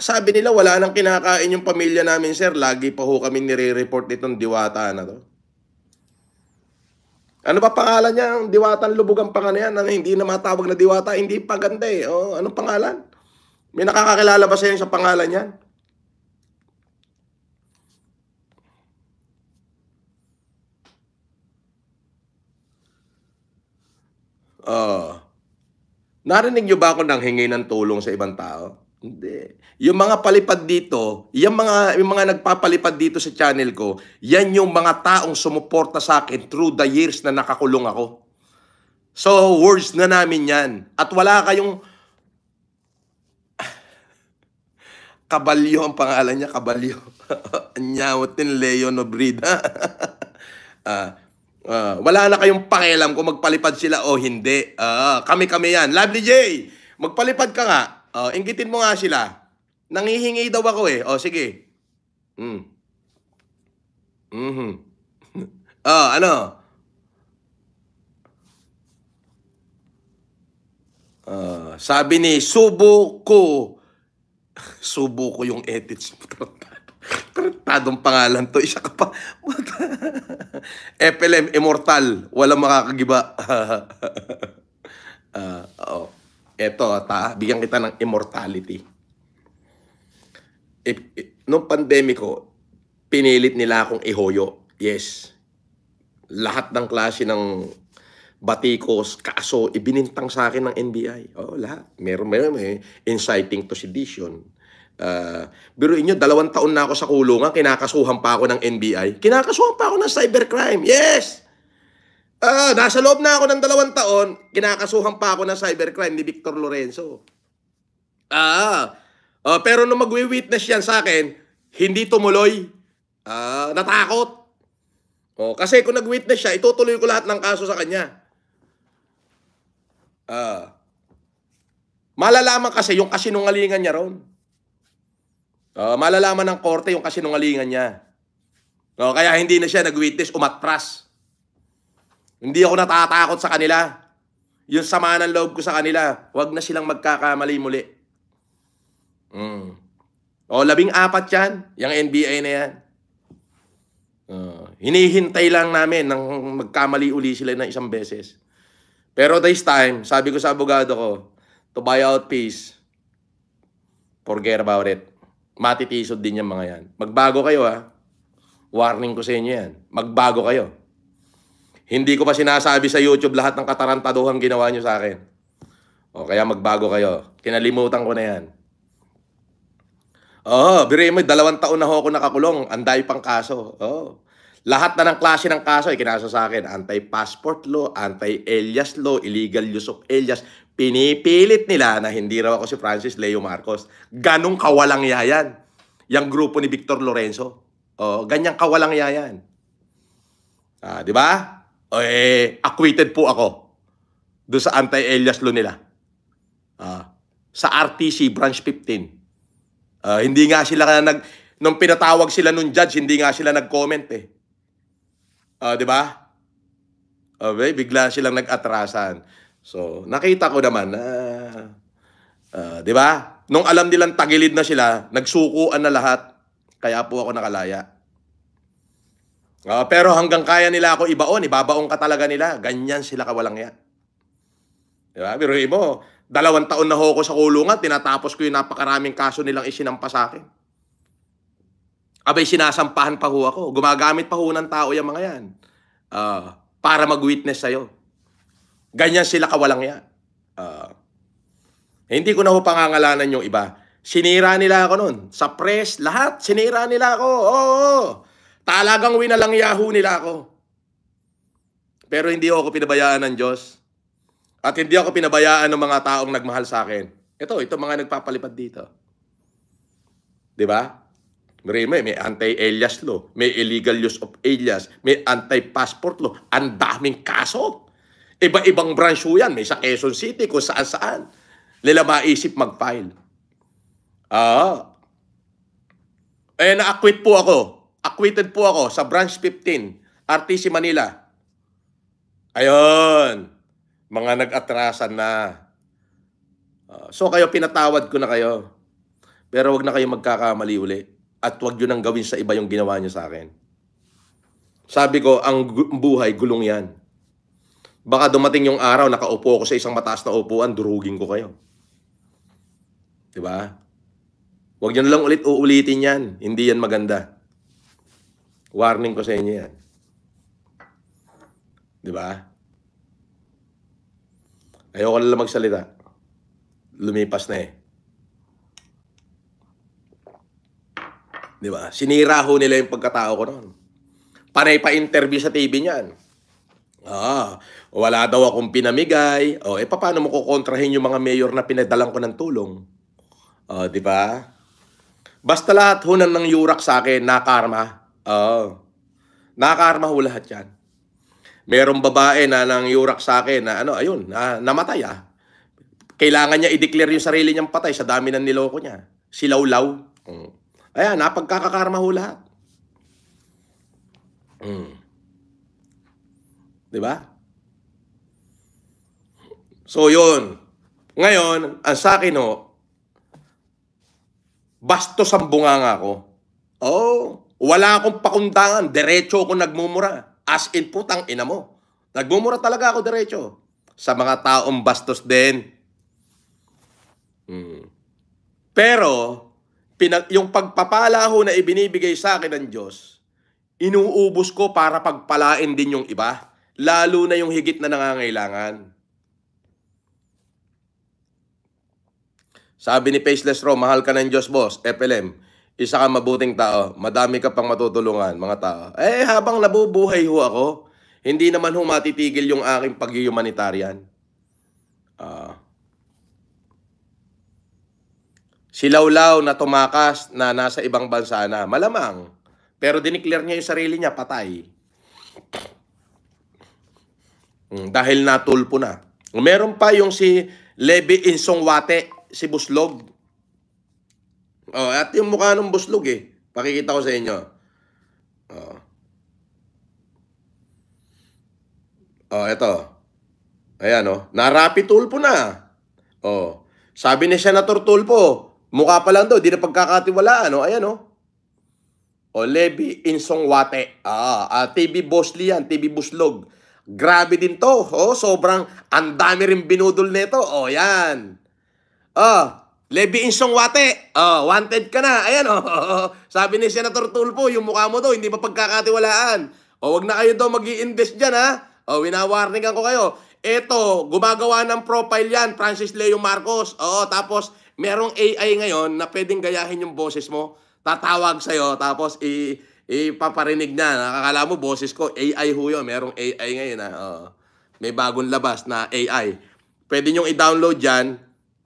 sabi nila, wala nang kinakain yung pamilya namin, sir. Lagi pa ho kami nire-report nitong diwata na to. Ano ba pangalan niya? Diwatan lubog ang pangalan yan. Hindi na matawag na diwata. Hindi paganda eh. Oh, anong pangalan? May nakakakilala ba sa'yo sa pangalan yan? Uh, ah. narinig nyo ba ako nang hingi ng tulong sa ibang tao? Hindi. Yung mga palipad dito, yung mga, yung mga nagpapalipad dito sa channel ko, yan yung mga taong sumuporta sa akin through the years na nakakulong ako. So, words na namin yan. At wala kayong, Kabalyo ang pangalan niya, Kabalyo. Anyawatin Leon Obrida. ah, ah, wala na kayong pakialam kung magpalipad sila o hindi. Ah, kami-kami yan. Lovely J, magpalipad ka nga. Oh, ah, inggitin mo nga sila. Nangihingi daw ako eh. Oh, sige. Mm. Mm-hmm. oh, ano? Uh, sabi ni Subo ko subo ko yung edits tratadong pangalan to. Isa ka pa. FLM, immortal. Walang makakagiba. uh, oh. Eto, ta, bigyan kita ng immortality. If, if, nung pandemiko, pinilit nila akong ihoyo. Yes. Lahat ng klase ng batikos, kaso, ibinintang sa akin ng NBI. oh, lahat. Meron, meron, may inciting to sedition. Uh, biruin nyo, dalawang taon na ako sa kulungan, kinakasuhan pa ako ng NBI. Kinakasuhan pa ako ng cybercrime. Yes! Uh, nasa loob na ako ng dalawang taon, kinakasuhan pa ako ng cybercrime ni Victor Lorenzo. Ah, uh, pero nung magwi-witness yan sa akin, hindi tumuloy. Ah, uh, natakot. Oh, kasi kung nag-witness siya, itutuloy ko lahat ng kaso sa kanya. Uh, malalaman kasi yung kasinungalingan niya ron. Uh, ah, malalaman ng korte yung kasinungalingan niya. No, ah, kaya hindi na siya nag-witness, umatras. Hindi ako natatakot sa kanila. Yung sama ng loob ko sa kanila, wag na silang magkakamali muli. Mm. O, labing apat yan, yung NBA na yan. Uh, hinihintay lang namin nang magkamali uli sila ng isang beses. Pero this time, sabi ko sa abogado ko, to buy out peace, forget about it. Matitisod din yung mga yan. Magbago kayo ha. Warning ko sa inyo yan. Magbago kayo. Hindi ko pa sinasabi sa YouTube lahat ng katarantaduhan ginawa nyo sa akin. O kaya magbago kayo. Kinalimutan ko na yan. Oo, oh, biray mo, dalawang taon na ho ako nakakulong. Anday pang kaso. Oo. Oh. Lahat na ng klase ng kaso ay kinasa sa akin. Anti-passport law, anti-Elias law, illegal use of Elias. Pinipilit nila na hindi raw ako si Francis Leo Marcos. Ganong kawalang yayan. Yang grupo ni Victor Lorenzo. O, oh, ganyang kawalang yayan. Ah, di ba? O, eh, acquitted po ako doon sa anti-Elias law nila. Ah, sa RTC Branch 15. Ah, hindi nga sila nag... Nung pinatawag sila nung judge, hindi nga sila nag-comment eh. Uh, di ba? Okay, bigla silang nag-atrasan. So, nakita ko naman na, uh, uh, di ba? Nung alam nilang tagilid na sila, nagsukuan na lahat. Kaya po ako nakalaya. Uh, pero hanggang kaya nila ako ibaon, ibabaon ka talaga nila. Ganyan sila kawalang yan. Di ba? Biruin mo, dalawang taon na ho ako sa kulungan, tinatapos ko yung napakaraming kaso nilang isinampa sa akin abay sinasampahan pa ho ako. Gumagamit pa ho ng tao yung mga yan uh, para mag-witness sa'yo. Ganyan sila kawalang yan. Uh, hindi ko na ho pangangalanan yung iba. Sinira nila ako nun. Sa press, lahat, sinira nila ako. Oo, oo. Talagang yahoo nila ako. Pero hindi ako pinabayaan ng Diyos. At hindi ako pinabayaan ng mga taong nagmahal sa akin. Ito, ito mga nagpapalipad dito. 'Di ba? Rima, eh, may anti-alias law, may illegal use of alias, may anti-passport law. Ang daming kaso. Iba-ibang branch yan. May sa Quezon City, kung saan-saan. Nila maisip mag-file. Ah. Eh, na-acquit po ako. Acquitted po ako sa branch 15, RTC Manila. Ayun. Mga nag-atrasan na. Ah, so kayo, pinatawad ko na kayo. Pero wag na kayo magkakamali ulit at huwag yun ang gawin sa iba yung ginawa niyo sa akin. Sabi ko, ang buhay, gulong yan. Baka dumating yung araw, nakaupo ako sa isang mataas na upuan, durugin ko kayo. Di ba? Huwag niyo lang ulit uulitin yan. Hindi yan maganda. Warning ko sa inyo yan. Di ba? Ayoko na lang magsalita. Lumipas na eh. Di ba? Sinira ho nila yung pagkatao ko noon. Panay pa-interview sa TV niyan. Ah, wala daw akong pinamigay. O, oh, eh, paano mo kukontrahin yung mga mayor na pinadalan ko ng tulong? O, oh, di ba? Basta lahat hunan ng yurak sa akin, nakarma. Oo. Oh, nakarma ho lahat yan. Merong babae na nang yurak sa akin na ano, ayun, na, namatay ah. Kailangan niya i-declare yung sarili niyang patay sa dami ng niloko niya. Si Silawlaw. Mm. Ayan, napagkakakarma ho lahat. Mm. Di ba? So, yun. Ngayon, ang sa akin ho, bastos ang bunganga ko. Oh, wala akong pakundangan. Diretso ako nagmumura. As in, putang ina mo. Nagmumura talaga ako diretso. Sa mga taong bastos din. Mm. Pero, pinag, yung pagpapala ho na ibinibigay sa akin ng Diyos, inuubos ko para pagpalain din yung iba, lalo na yung higit na nangangailangan. Sabi ni Faceless Ro, mahal ka ng Diyos, boss. FLM, isa ka mabuting tao. Madami ka pang matutulungan, mga tao. Eh, habang nabubuhay ho ako, hindi naman ho matitigil yung aking pag-humanitarian. silawlaw na tumakas na nasa ibang bansa na. Malamang. Pero dineclare niya yung sarili niya, patay. Hmm, dahil natulpo na. Meron pa yung si Levi Insongwate, si Buslog. Oh, at yung mukha ng Buslog eh. Pakikita ko sa inyo. Oh. Oh, eto. Ayan, oh. tulpo na. Oh. Sabi ni Senator Tulpo, Mukha pa lang daw, di na pagkakatiwalaan. O, ayan o. O, Levi Insongwate. Ah, ah, TV Bosley yan, TV Buslog. Grabe din to. Oh, sobrang ang dami rin binudol nito. Oh, yan. Ah, Levi Insongwate. Oh, wanted ka na. Ayan Oh. Sabi ni Senator Tulfo, yung mukha mo daw, hindi pa pagkakatiwalaan. O, wag na kayo daw mag invest dyan ha. Oh, winawarningan ko kayo. Eto, gumagawa ng profile yan, Francis Leo Marcos. Oo, tapos Merong AI ngayon na pwedeng gayahin yung boses mo, tatawag sa'yo, tapos i ipaparinig niya. Nakakala mo, boses ko, AI ho yun. Merong AI ngayon. Ha? Ah, oh. May bagong labas na AI. Pwede niyong i-download yan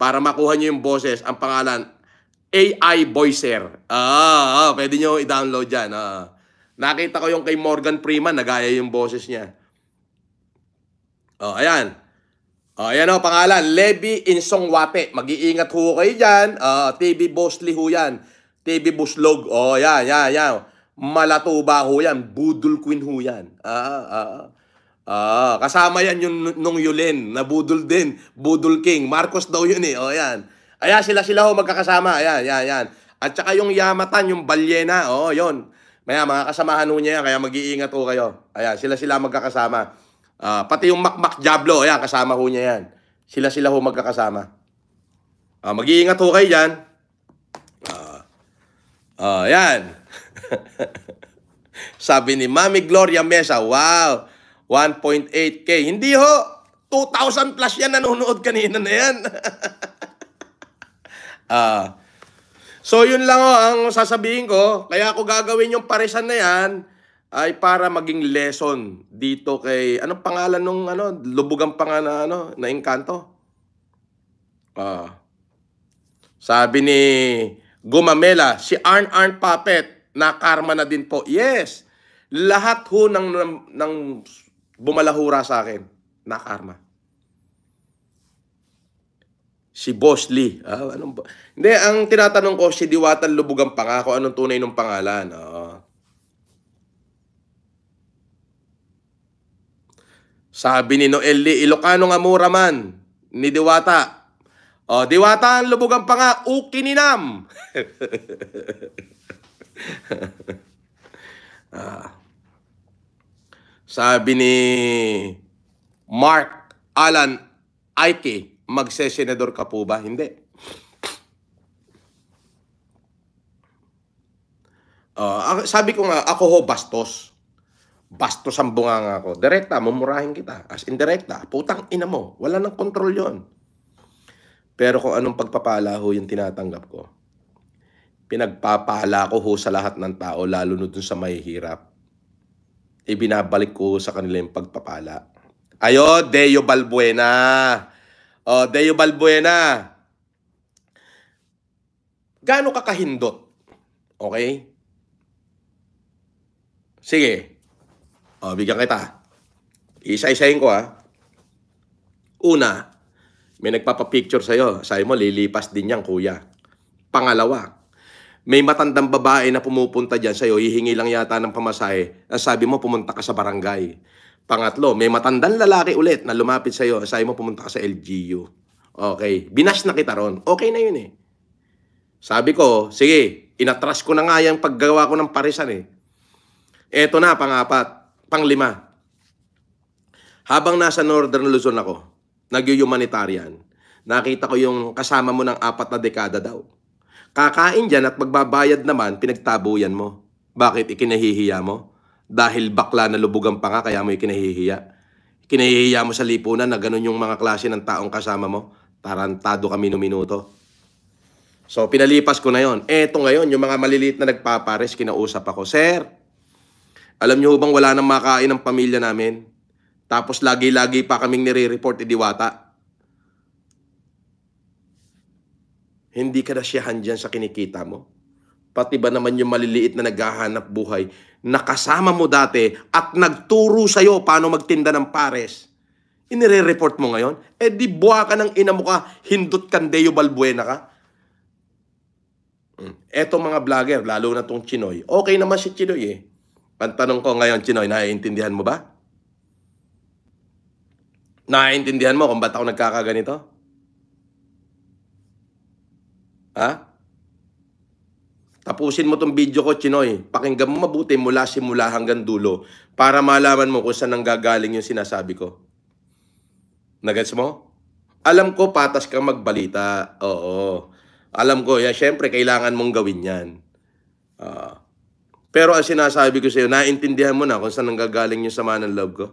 para makuha niyo yung boses. Ang pangalan, AI Voicer. Ah, oh, oh, pwede niyo i-download yan. Oh. Ah, Nakita ko yung kay Morgan Freeman, nagaya yung boses niya. Oh, ayan. Uh, yan o, pangalan. Levy Insong Wape. Mag-iingat ho kayo dyan. Uh, ah, TV Bosley ho yan. TV Buslog. O, oh, yan, yan, yan. Malatuba ho yan. Budol Queen ho yan. Ah, ah, ah. ah kasama yan yung nung Yulen. Na budol din. Budol King. Marcos daw yun eh. O, oh, yan. Ayan, sila sila ho magkakasama. Ayan, yan, yan. At saka yung Yamatan, yung Balyena. O, oh, yun. Maya, mga kasamahan ho niya yan. Kaya mag-iingat ho kayo. Ayan, sila sila magkakasama. Uh, pati yung Makmak Diablo, ayan, kasama ho niya yan. Sila-sila ho magkakasama. Uh, mag-iingat ho kayo dyan. Uh, uh, yan. Sabi ni Mami Gloria Mesa, wow, 1.8K. Hindi ho, 2,000 plus yan nanonood kanina na yan. uh, so yun lang ho ang sasabihin ko. Kaya ako gagawin yung paresan na yan, ay para maging lesson dito kay anong pangalan nung ano lubugan pa nga na ano na engkanto. Ah. Sabi ni Gumamela, si Arn Arn Puppet na karma na din po. Yes. Lahat ho ng, ng, ng bumalahura sa akin na karma. Si Boss Lee. Ah, anong Hindi, ang tinatanong ko, si Diwatan Lubugan pa nga kung anong tunay ng pangalan. Oo. Oh. Ah. Sabi ni Noel Lee, Ilocano nga mura man, ni Diwata. O, oh, Diwata ang lubugan pa nga, ukininam. ah. Sabi ni Mark Alan Ike, magse-senador ka po ba? Hindi. Uh, sabi ko nga, ako ho bastos bastos ang bunganga ko. Direkta, mumurahin kita. As indirekta, putang ina mo. Wala nang kontrol yon. Pero kung anong pagpapala ho yung tinatanggap ko, pinagpapala ko ho sa lahat ng tao, lalo na dun sa mahihirap. Ibinabalik ko sa kanila yung pagpapala. Ayo, Deyo Balbuena. O, oh, Deyo Balbuena. Gaano kakahindot? Okay? Sige, o, oh, bigyan kita. Isa-isahin ko ha. Ah. Una, may nagpapapicture sa'yo. Sabi mo, lilipas din yan, kuya. Pangalawa, may matandang babae na pumupunta dyan sa'yo, hihingi lang yata ng pamasahe. Sabi mo, pumunta ka sa barangay. Pangatlo, may matandang lalaki ulit na lumapit sa'yo. Sabi mo, pumunta ka sa LGU. Okay. Binash na kita ron. Okay na yun eh. Sabi ko, sige, inatras ko na nga yung paggawa ko ng parisan eh. Eto na, pangapat. Panglima, habang nasa Northern Luzon ako, nag-humanitarian, nakita ko yung kasama mo ng apat na dekada daw. Kakain dyan at magbabayad naman, pinagtabuyan mo. Bakit ikinahihiya mo? Dahil bakla na lubog ang panga, kaya mo ikinahihiya. Kinahihiya mo sa lipunan na ganun yung mga klase ng taong kasama mo. Tarantado kami no minuto. So, pinalipas ko na yon. Eto ngayon, yung mga maliliit na nagpapares, kinausap ako, Sir, alam niyo bang wala nang makain ang pamilya namin? Tapos lagi-lagi pa kaming nire-report idiwata. Eh, Hindi ka nasyahan dyan sa kinikita mo. Pati ba naman yung maliliit na naghahanap buhay, na kasama mo dati at nagturo sa'yo paano magtinda ng pares, inire-report mo ngayon? Eh di buha ka ng ina mo ka, hindot kandeyo balbuena ka. Hmm. Eto mga vlogger, lalo na tong Chinoy. Okay naman si Chinoy eh. Ang tanong ko ngayon, Chinoy, naiintindihan mo ba? Naiintindihan mo kung ba't ako nagkakaganito? Ha? Tapusin mo tong video ko, Chinoy. Pakinggan mo mabuti mula simula hanggang dulo para malaman mo kung saan nanggagaling yung sinasabi ko. Nagets mo? Alam ko patas kang magbalita. Oo. Alam ko, yeah, syempre kailangan mong gawin yan. Uh, pero ang sinasabi ko sa iyo, naintindihan mo na kung saan nanggagaling yung sama ng love ko.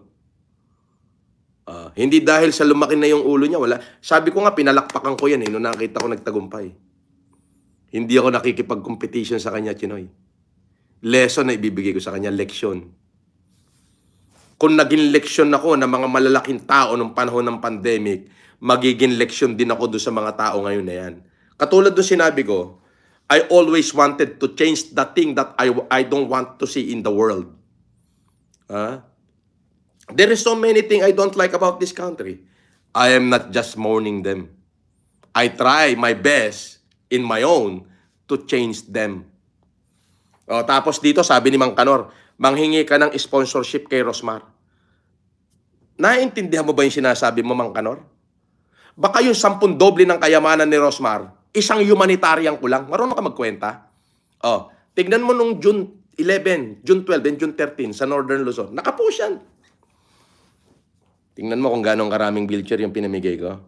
Uh, hindi dahil sa lumaki na yung ulo niya, wala. Sabi ko nga, pinalakpakan ko yan eh, nung nakita ko nagtagumpay. Hindi ako nakikipag-competition sa kanya, Chinoy. Lesson na ibibigay ko sa kanya, leksyon. Kung naging leksyon ako ng mga malalaking tao nung panahon ng pandemic, magiging leksyon din ako doon sa mga tao ngayon na yan. Katulad doon sinabi ko, I always wanted to change the thing that I, I don't want to see in the world. Huh? There is so many things I don't like about this country. I am not just mourning them. I try my best in my own to change them. O, oh, tapos dito, sabi ni Mang Kanor, manghingi ka ng sponsorship kay Rosmar. Naintindihan mo ba yung sinasabi mo, Mang Kanor? Baka yung sampun doble ng kayamanan ni Rosmar, isang humanitarian ko lang. Marunong ka magkwenta? Oh, tignan mo nung June 11, June 12, and June 13 sa Northern Luzon. Nakapush siya. Tingnan mo kung gano'ng karaming wheelchair yung pinamigay ko.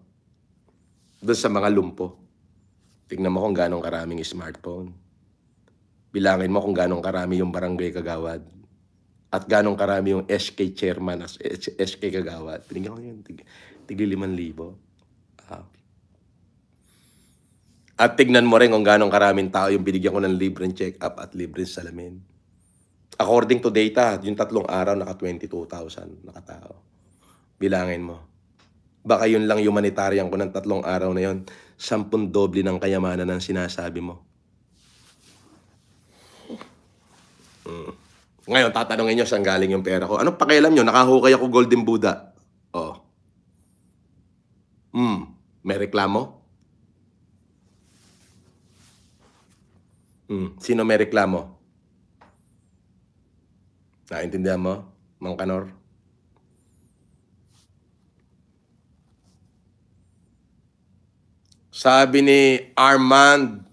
Doon sa mga lumpo. Tingnan mo kung gano'ng karaming smartphone. Bilangin mo kung gano'ng karami yung barangay kagawad. At gano'ng karami yung SK chairman as SK kagawad. Tingnan ko yun. Tig, tig 5,000. At tignan mo rin kung gano'ng karaming tao yung binigyan ko ng libreng check-up at libreng salamin. According to data, yung tatlong araw, naka 22,000 na nakatao. Bilangin mo. Baka yun lang humanitarian ko ng tatlong araw na yun, Sampun doble ng kayamanan ng sinasabi mo. Mm. Ngayon, tatanungin nyo saan galing yung pera ko. Anong pakialam nyo? Nakahukay ako Golden Buddha. Oh. Hmm. May reklamo? Mm. Sino may reklamo? Naintindihan mo, Mang Kanor? Sabi ni Armand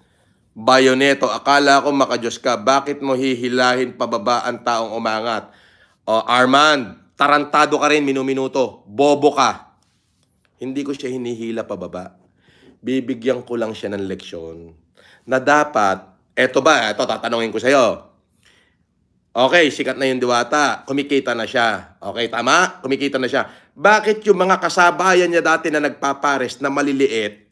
Bayoneto, akala ko makajos ka, bakit mo hihilahin pababa ang taong umangat? O, Armand, tarantado ka rin, minuminuto, bobo ka. Hindi ko siya hinihila pababa. Bibigyan ko lang siya ng leksyon na dapat Eto ba, eto tatanungin ko sa'yo. Okay, sikat na yung diwata. Kumikita na siya. Okay, tama? Kumikita na siya. Bakit yung mga kasabayan niya dati na nagpapares na maliliit,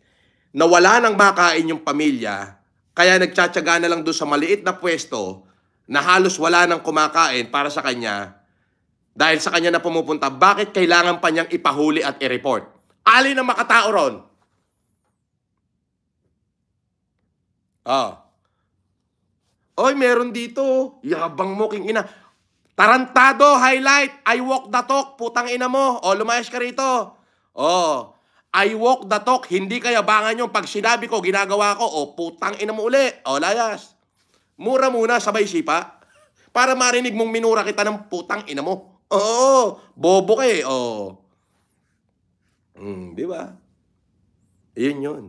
na wala nang makain yung pamilya, kaya nagtsatsaga na lang doon sa maliit na pwesto na halos wala nang kumakain para sa kanya, dahil sa kanya na pumupunta, bakit kailangan pa niyang ipahuli at i-report? Alin ang makatao ron? Oh. Oy, meron dito. Yabang mo, king ina. Tarantado, highlight. I walk the talk, putang ina mo. O, lumayas ka rito. O, I walk the talk. Hindi kaya bangan yung pag sinabi ko, ginagawa ko. O, putang ina mo uli. O, layas. Mura muna, sabay sipa. Para marinig mong minura kita ng putang ina mo. Oo, bobo ka eh. O. Mm, di ba? Yun yun.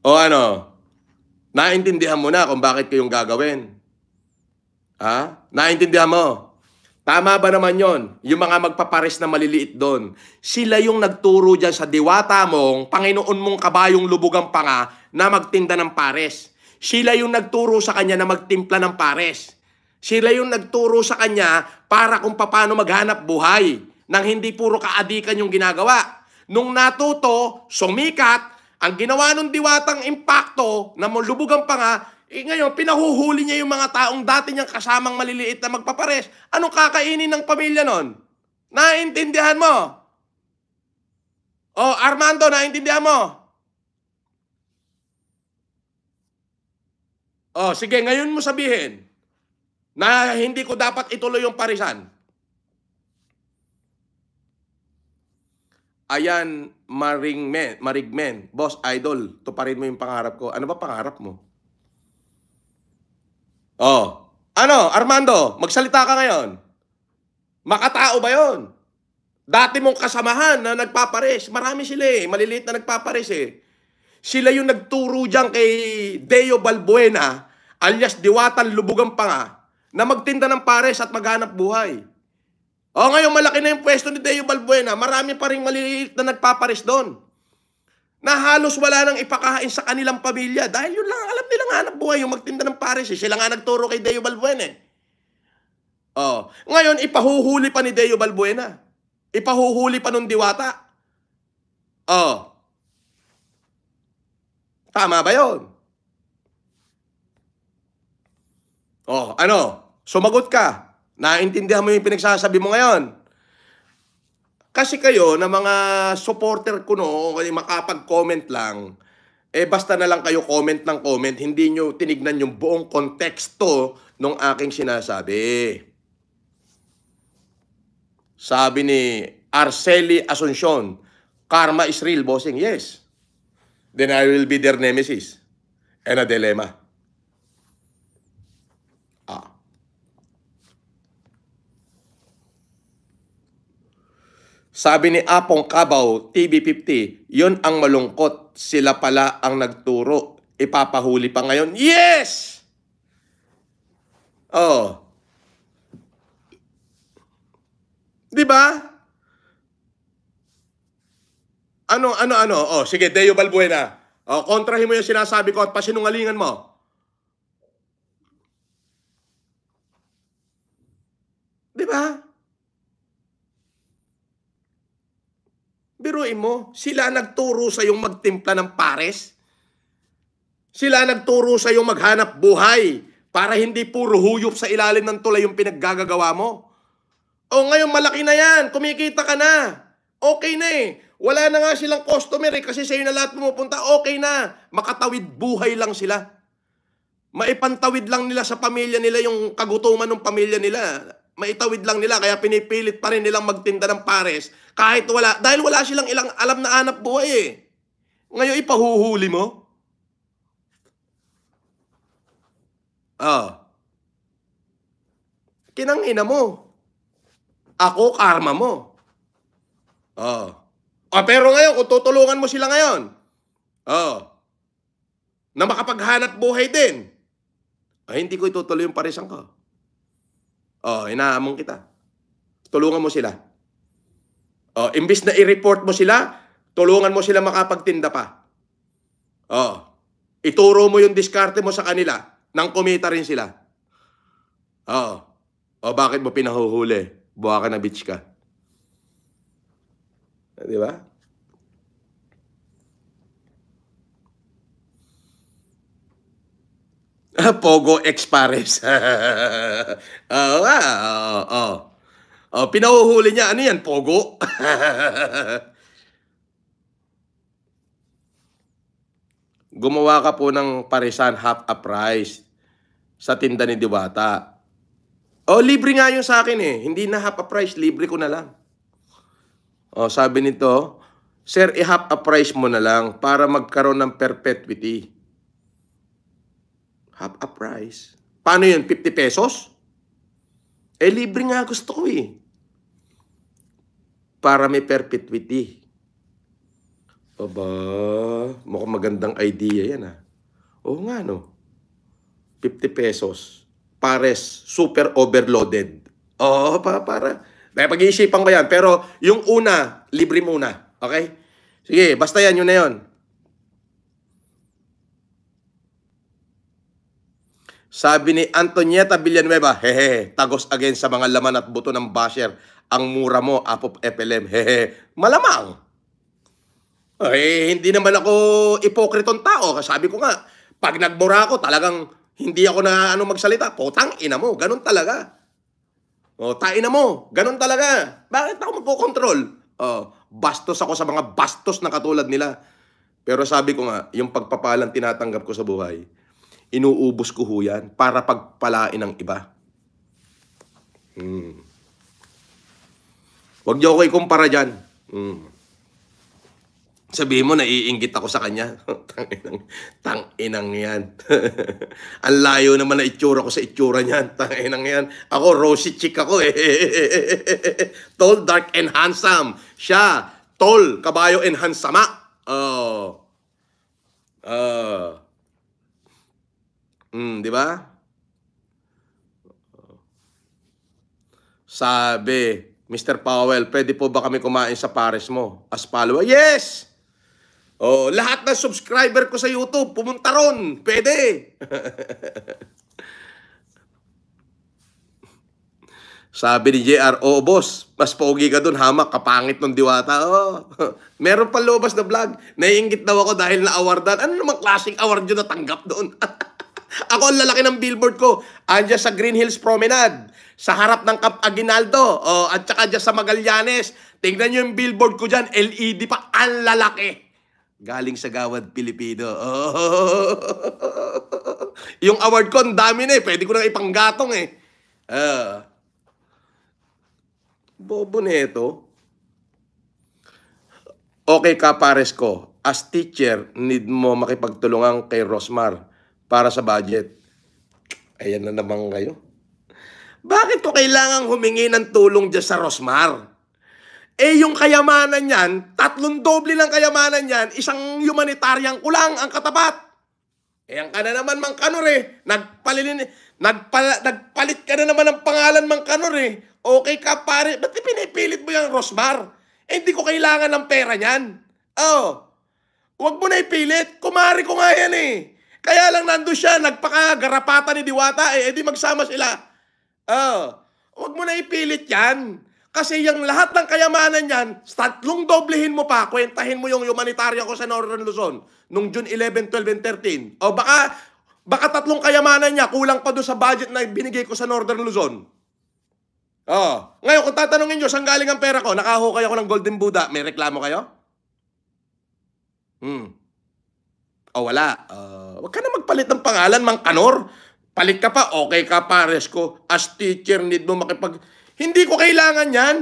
O ano? Naintindihan mo na kung bakit kayong gagawin. Ha? Naintindihan mo? Tama ba naman yon? Yung mga magpapares na maliliit doon. Sila yung nagturo dyan sa diwata mong, Panginoon mong kabayong lubugang panga na magtinda ng pares. Sila yung nagturo sa kanya na magtimpla ng pares. Sila yung nagturo sa kanya para kung paano maghanap buhay nang hindi puro kaadikan yung ginagawa. Nung natuto, sumikat, ang ginawa ng diwatang impacto na lubugan pa nga, eh ngayon, pinahuhuli niya yung mga taong dati niyang kasamang maliliit na magpapares. Anong kakainin ng pamilya nun? Naintindihan mo? O, oh, Armando, naintindihan mo? O, oh, sige, ngayon mo sabihin na hindi ko dapat ituloy yung parisan. Ayan, maring Marigmen, Marigmen, Boss Idol, tuparin mo yung pangarap ko. Ano ba pangarap mo? Oh, ano, Armando, magsalita ka ngayon. Makatao ba yon? Dati mong kasamahan na nagpapares, marami sila eh, maliliit na nagpapares eh. Sila yung nagturo dyan kay Deo Balbuena, alias Diwatan Lubugan Panga, na magtinda ng pares at maghanap buhay. O oh, ngayon malaki na yung pwesto ni Deo Balbuena, marami pa rin maliliit na nagpapares doon. Na halos wala nang ipakain sa kanilang pamilya dahil yun lang alam nila nga hanap buhay yung magtinda ng pares. Eh. Sila nga nagturo kay Deo Balbuena. Eh. Oh, ngayon ipahuhuli pa ni Deo Balbuena. Ipahuhuli pa nung diwata. Oh. Tama ba 'yon? Oh, ano? Sumagot ka. Naintindihan mo yung pinagsasabi mo ngayon? Kasi kayo, na mga supporter ko no, makapag-comment lang, eh basta na lang kayo comment ng comment, hindi nyo tinignan yung buong konteksto nung aking sinasabi. Sabi ni Arceli Asuncion, karma is real, bossing. Yes. Then I will be their nemesis. And a dilemma. Sabi ni Apong Kabaw, TV50, yon ang malungkot. Sila pala ang nagturo. Ipapahuli pa ngayon. Yes! Oh. Di ba? Ano, ano, ano? Oh, sige, Deo Balbuena. Oh, kontrahin mo yung sinasabi ko at pasinungalingan mo. Di ba? Biruin mo, sila nagturo sa yung magtimpla ng pares. Sila nagturo sa yung maghanap buhay para hindi puro huyop sa ilalim ng tulay yung pinaggagawa mo. O ngayon malaki na yan, kumikita ka na. Okay na eh. Wala na nga silang customer eh kasi sa'yo na lahat pumupunta. Okay na. Makatawid buhay lang sila. Maipantawid lang nila sa pamilya nila yung kagutuman ng pamilya nila maitawid lang nila kaya pinipilit pa rin nilang magtinda ng pares kahit wala dahil wala silang ilang alam na hanap buhay eh. Ngayon ipahuhuli mo? Ah. Kinang ina mo. Ako karma mo. Ah. oh, pero ngayon, kung tutulungan mo sila ngayon, oh, na makapaghanap buhay din, ay ah, hindi ko itutuloy yung paresan ko. Oh, inaamon kita. Tulungan mo sila. Oh, imbis na i-report mo sila, tulungan mo sila makapagtinda pa. Oh, ituro mo yung diskarte mo sa kanila nang kumita rin sila. Oh. Oh, bakit mo pinahuhuli? Buha ka na bitch ka. Di ba? Pogo X Pares. Oo nga, oo. Oh, oh. pinahuhuli niya, ano yan, Pogo? Gumawa ka po ng parisan half a price sa tinda ni Diwata. Oh, libre nga yun sa akin eh. Hindi na half a price, libre ko na lang. Oh, sabi nito, Sir, i-half a price mo na lang para magkaroon ng perpetuity half a price. Paano yun? 50 pesos? Eh, libre nga gusto ko eh. Para may perpetuity. Aba, mukhang magandang idea yan ah. Oo nga no. 50 pesos. Pares, super overloaded. Oo, pa, para. Dahil pag-iisipan ko yan. Pero yung una, libre muna. Okay? Sige, basta yan, yun na yun. Sabi ni Antonieta Villanueva, hehe, tagos again sa mga laman at buto ng basher. Ang mura mo, Apop FLM, hehe. Malamang. Eh, hindi naman ako ipokritong tao. Sabi ko nga, pag nagmura ako, talagang hindi ako na ano magsalita. Potang ina mo, ganun talaga. O, tain na mo, ganun talaga. Bakit ako magkokontrol? O, bastos ako sa mga bastos na katulad nila. Pero sabi ko nga, yung pagpapalang tinatanggap ko sa buhay, Inuubos ko ho yan para pagpalain ng iba. Hmm. Huwag niyo ako ikumpara dyan. Hmm. Sabihin mo, naiingit ako sa kanya. Tanginang, tanginang yan. Ang layo naman na itsura ko sa itsura niyan. Tanginang yan. Ako, rosy chick ako eh. tall, dark, and handsome. Siya, tall, kabayo, and handsama. Oh. Uh. Mm, di ba? Sabi, Mr. Powell, pwede po ba kami kumain sa pares mo? As follower, yes! Oh, lahat ng subscriber ko sa YouTube, pumunta ron. Pwede. Sabi ni JR, oh boss, mas pogi ka dun, hamak, kapangit ng diwata. Oh. Meron pa lobas na vlog. Naiingit daw ako dahil na awardan. Ano namang klaseng award yun natanggap doon? Ako ang lalaki ng billboard ko. Andiyan sa Green Hills Promenade. Sa harap ng Cap Aguinaldo. Oh, at saka dyan sa Magallanes. Tingnan nyo yung billboard ko dyan. LED pa. Ang lalaki. Galing sa Gawad Pilipino. Oh. yung award ko, ang dami na eh. Pwede ko na ipanggatong eh. Uh. Bobo neto. Okay ka, pares ko. As teacher, need mo makipagtulungan kay Rosmar para sa budget. Ayan na naman kayo. Bakit ko kailangang humingi ng tulong dyan sa Rosmar? Eh yung kayamanan niyan, tatlong doble ng kayamanan niyan, isang humanitaryang kulang ang katapat. Eh ang ka na naman mang kanor eh. Nagpalilin, nagpala, nagpalit ka na naman ng pangalan mang kanor eh. Okay ka pare, ba't pinipilit mo yung Rosmar? Eh hindi ko kailangan ng pera niyan. Oh, huwag mo na ipilit. Kumari ko nga yan eh. Kaya lang nando siya, nagpakagarapata ni Diwata, eh, edi magsama sila. Oh, huwag mo na ipilit yan. Kasi yung lahat ng kayamanan niyan, tatlong doblehin mo pa, kwentahin mo yung humanitarian ko sa Northern Luzon nung June 11, 12, and 13. O baka, baka tatlong kayamanan niya, kulang pa doon sa budget na binigay ko sa Northern Luzon. O, ngayon kung tatanungin niyo, saan galing ang pera ko? Nakahukay ako ng Golden Buddha, may reklamo kayo? Hmm. O wala. Uh, wag ka na magpalit ng pangalan, Mang Kanor. Palit ka pa, okay ka pares ko. As teacher, need mo makipag... Hindi ko kailangan yan.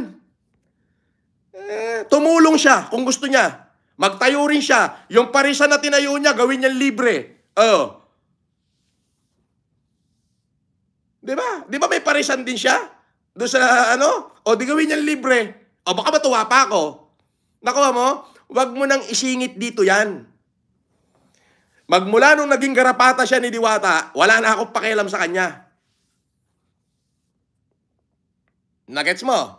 Eh, tumulong siya kung gusto niya. Magtayo rin siya. Yung parisan na tinayo niya, gawin niya libre. Oh. Di ba? Di ba may parisan din siya? Doon sa ano? O di gawin niya libre. O baka matuwa pa ako. Nakuha mo? Huwag mo nang isingit dito yan. Magmula nung naging garapata siya ni Diwata, wala na akong pakialam sa kanya. Nagets mo?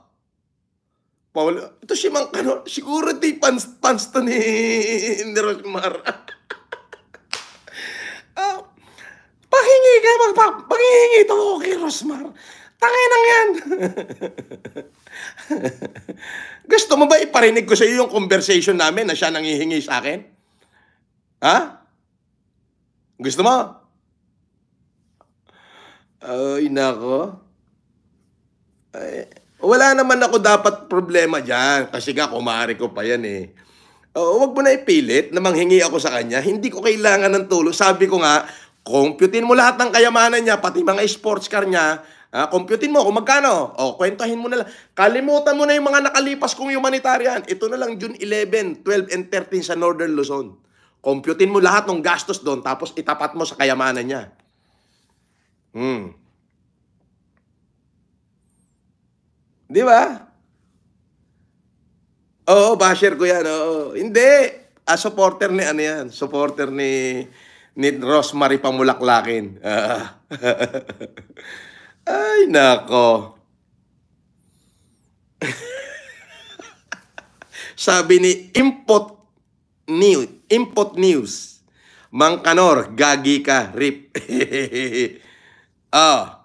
Paul, ito si Mang Kano, security pants, pants to ni, ni Rosmar. uh, pahingi ka, mag, pa, pahingi ito ko kay Rosmar. Tangay nang yan. Gusto mo ba iparinig ko sa iyo yung conversation namin na siya nangihingi sa akin? Ha? Gusto mo? Ay, nako. Ay, wala naman ako dapat problema dyan. Kasi nga, kumari ko pa yan eh. Uh, wag mo na ipilit na manghingi ako sa kanya. Hindi ko kailangan ng tulong. Sabi ko nga, computein mo lahat ng kayamanan niya, pati mga sports car niya. Ha, computein mo kung magkano. O, oh, kwentahin mo na lang. Kalimutan mo na yung mga nakalipas kong humanitarian. Ito na lang June 11, 12, and 13 sa Northern Luzon. Computin mo lahat ng gastos doon tapos itapat mo sa kayamanan niya. Hmm. Di ba? Oo, basher ko yan. Oo. Hindi. A ah, supporter ni ano yan? Supporter ni ni Rosemary Pamulaklakin. Ay, nako. Sabi ni Impot Newt, Import News. Mangkanor, gagi ka, rip. ah.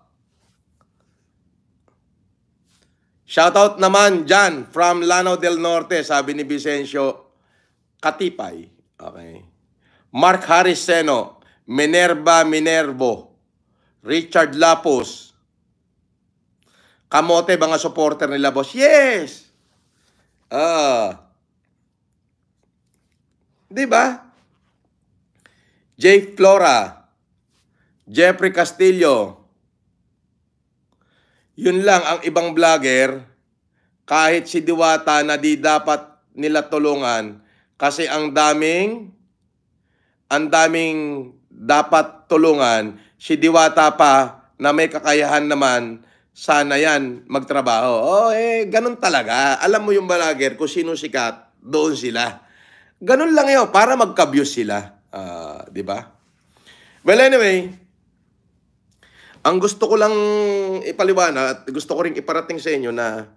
Shoutout naman Jan from Lano del Norte, sabi ni Vicencio Katipay. Okay. Mark Harriseno, Minerva Minervo, Richard Lapos. Kamote, mga supporter nila, boss. Yes! Ah. Di ba? Jay Flora, Jeffrey Castillo. Yun lang ang ibang vlogger, kahit si Diwata na di dapat nila tulungan kasi ang daming ang daming dapat tulungan si Diwata pa na may kakayahan naman sana yan magtrabaho. Oh, eh, ganun talaga. Alam mo yung vlogger, kung sino sikat, doon sila. Ganun lang yun, para magka-views sila. Uh, di ba? Well, anyway, ang gusto ko lang ipaliwanag at gusto ko ring iparating sa inyo na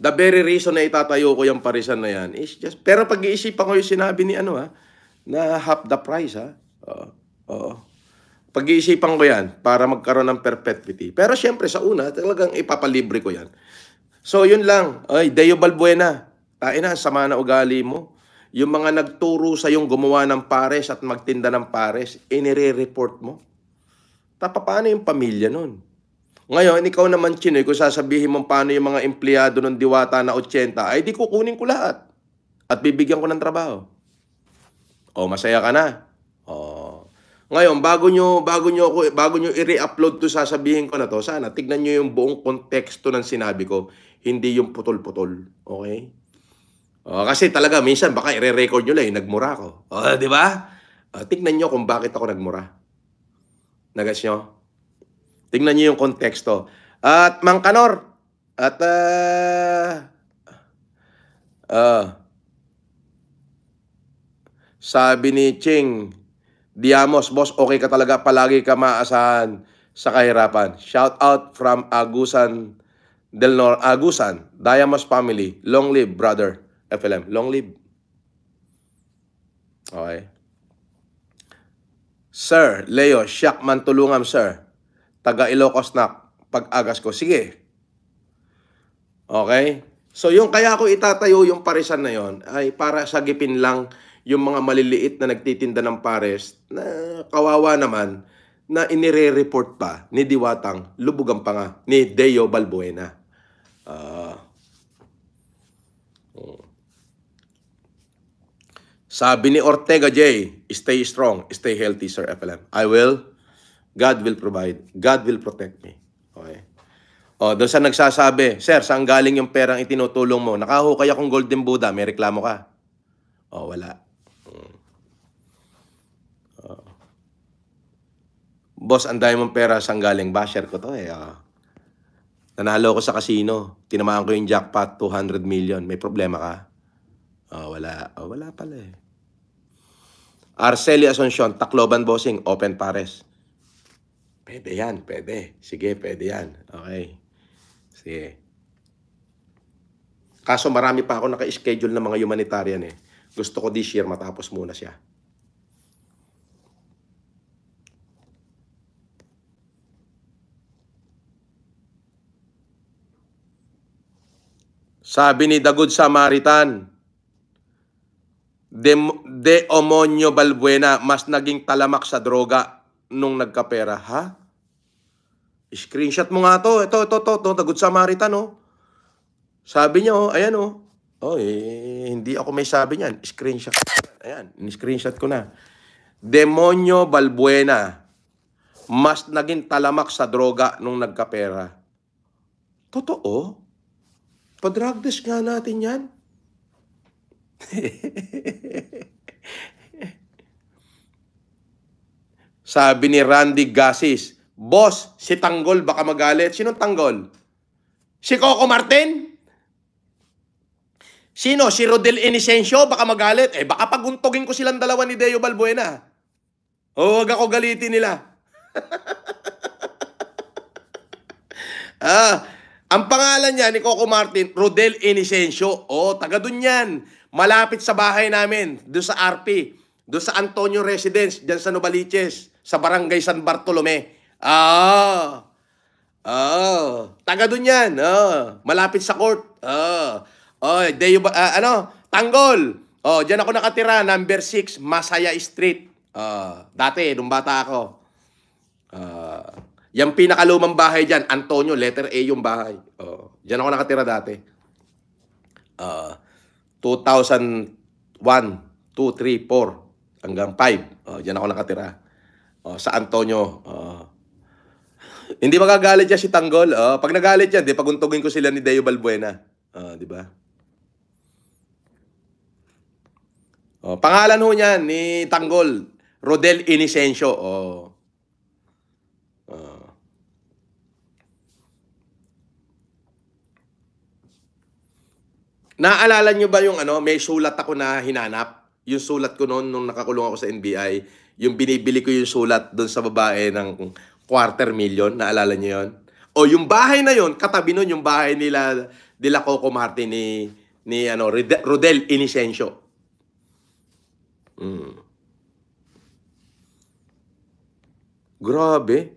the very reason na itatayo ko yung parisan na yan is just, pero pag-iisipan ko yung sinabi ni ano ha, na half the price ha. Oo. oo. Pag-iisipan ko yan para magkaroon ng perpetuity. Pero syempre sa una, talagang ipapalibre ko yan. So yun lang. Ay, Deo Balbuena. Tayo na, sama na ugali mo. Yung mga nagturo sa yung gumawa ng pares at magtinda ng pares, inire-report mo. Tapa, paano yung pamilya nun? Ngayon, ikaw naman, Chinoy, kung sasabihin mo paano yung mga empleyado ng diwata na 80, ay di kukunin ko lahat. At bibigyan ko ng trabaho. O, masaya ka na. O. Ngayon, bago nyo, bago nyo, ako, bago nyo i-re-upload to, sasabihin ko na to, sana tignan nyo yung buong konteksto ng sinabi ko, hindi yung putol-putol. Okay? Oh, kasi talaga minsan baka i record nyo lang yung eh, nagmura ko. Oh, di ba? Oh, tignan nyo kung bakit ako nagmura. Nagas nyo? Tignan nyo yung konteksto. At Mang Kanor, at uh, uh, sabi ni Ching, Diamos, boss, okay ka talaga. Palagi ka maasahan sa kahirapan. Shout out from Agusan Del Nor Agusan, Diamos family. Long live, brother. FLM. Long live. Okay. Sir, Leo, siyak man tulungam, sir. Taga Ilocos na pag-agas ko. Sige. Okay? So, yung kaya ko itatayo yung parisan na yon ay para sagipin lang yung mga maliliit na nagtitinda ng pares na kawawa naman na inire-report pa ni Diwatang Lubugan pa nga ni Deo Balbuena. Uh, sabi ni Ortega J, stay strong, stay healthy, Sir FLM. I will. God will provide. God will protect me. Okay? O, oh, doon sa nagsasabi, Sir, saan galing yung perang itinutulong mo? Nakahukay akong golden Buddha, may reklamo ka. O, oh, wala. Hmm. Boss, ang dahil mong pera, saan galing? Basher ko to eh. O. Nanalo ko sa casino. Tinamaan ko yung jackpot, 200 million. May problema ka? O, wala. O, wala pala eh. Arceli Asuncion, Tacloban Bossing, Open Pares. Pwede yan, pwede. Sige, pwede yan. Okay. Sige. Kaso marami pa ako naka-schedule ng mga humanitarian eh. Gusto ko this year matapos muna siya. Sabi ni The Good Samaritan, Dem De Omonio Balbuena, mas naging talamak sa droga nung nagkapera. Ha? Screenshot mo nga to. Ito, ito, ito, ito. Tagod Samaritan, oh. Sabi niya, oh, ayan, oh. Oh, eh, hindi ako may sabi niyan. Screenshot. Ayan, screenshot ko na. Demonyo Balbuena. Mas naging talamak sa droga nung nagkapera. Totoo? Padrag nga natin yan. Sabi ni Randy Gasis, Boss, si Tanggol baka magalit. Sinong Tanggol? Si Coco Martin? Sino? Si Rodel Inicencio baka magalit. Eh, baka paguntugin ko silang dalawa ni Deo Balbuena. O, oh, huwag ako galitin nila. ah, ang pangalan niya ni Coco Martin, Rodel Inicencio. O, oh, taga doon yan malapit sa bahay namin, doon sa RP, doon sa Antonio Residence, diyan sa Novaliches, sa Barangay San Bartolome. Ah, ah, taga doon yan, ah, malapit sa court, ah, oh, Deo, ah, ano, Tanggol, oh, diyan ako nakatira, number 6, Masaya Street, ah, dati, nung bata ako, ah, yung pinakalumang bahay diyan, Antonio, letter A yung bahay. Oh, diyan ako nakatira dati. Ah, 2001, 2, 3, 4, hanggang 5. Oh, diyan ako nakatira. Oh, sa Antonio. Uh, hindi magagalit yan si Tanggol. Oh, pag nagalit yan, di paguntugin ko sila ni Deo Balbuena. Uh, di ba? Oh, pangalan ho niyan ni Tanggol, Rodel Inicencio. Oh. Naalala nyo ba yung ano, may sulat ako na hinanap? Yung sulat ko noon nung nakakulong ako sa NBI, yung binibili ko yung sulat doon sa babae ng quarter million, naalala nyo yon? O yung bahay na yon, katabi noon yung bahay nila, nila Coco Martin ni, ni ano, Rodel Inicencio. Mm. Grabe.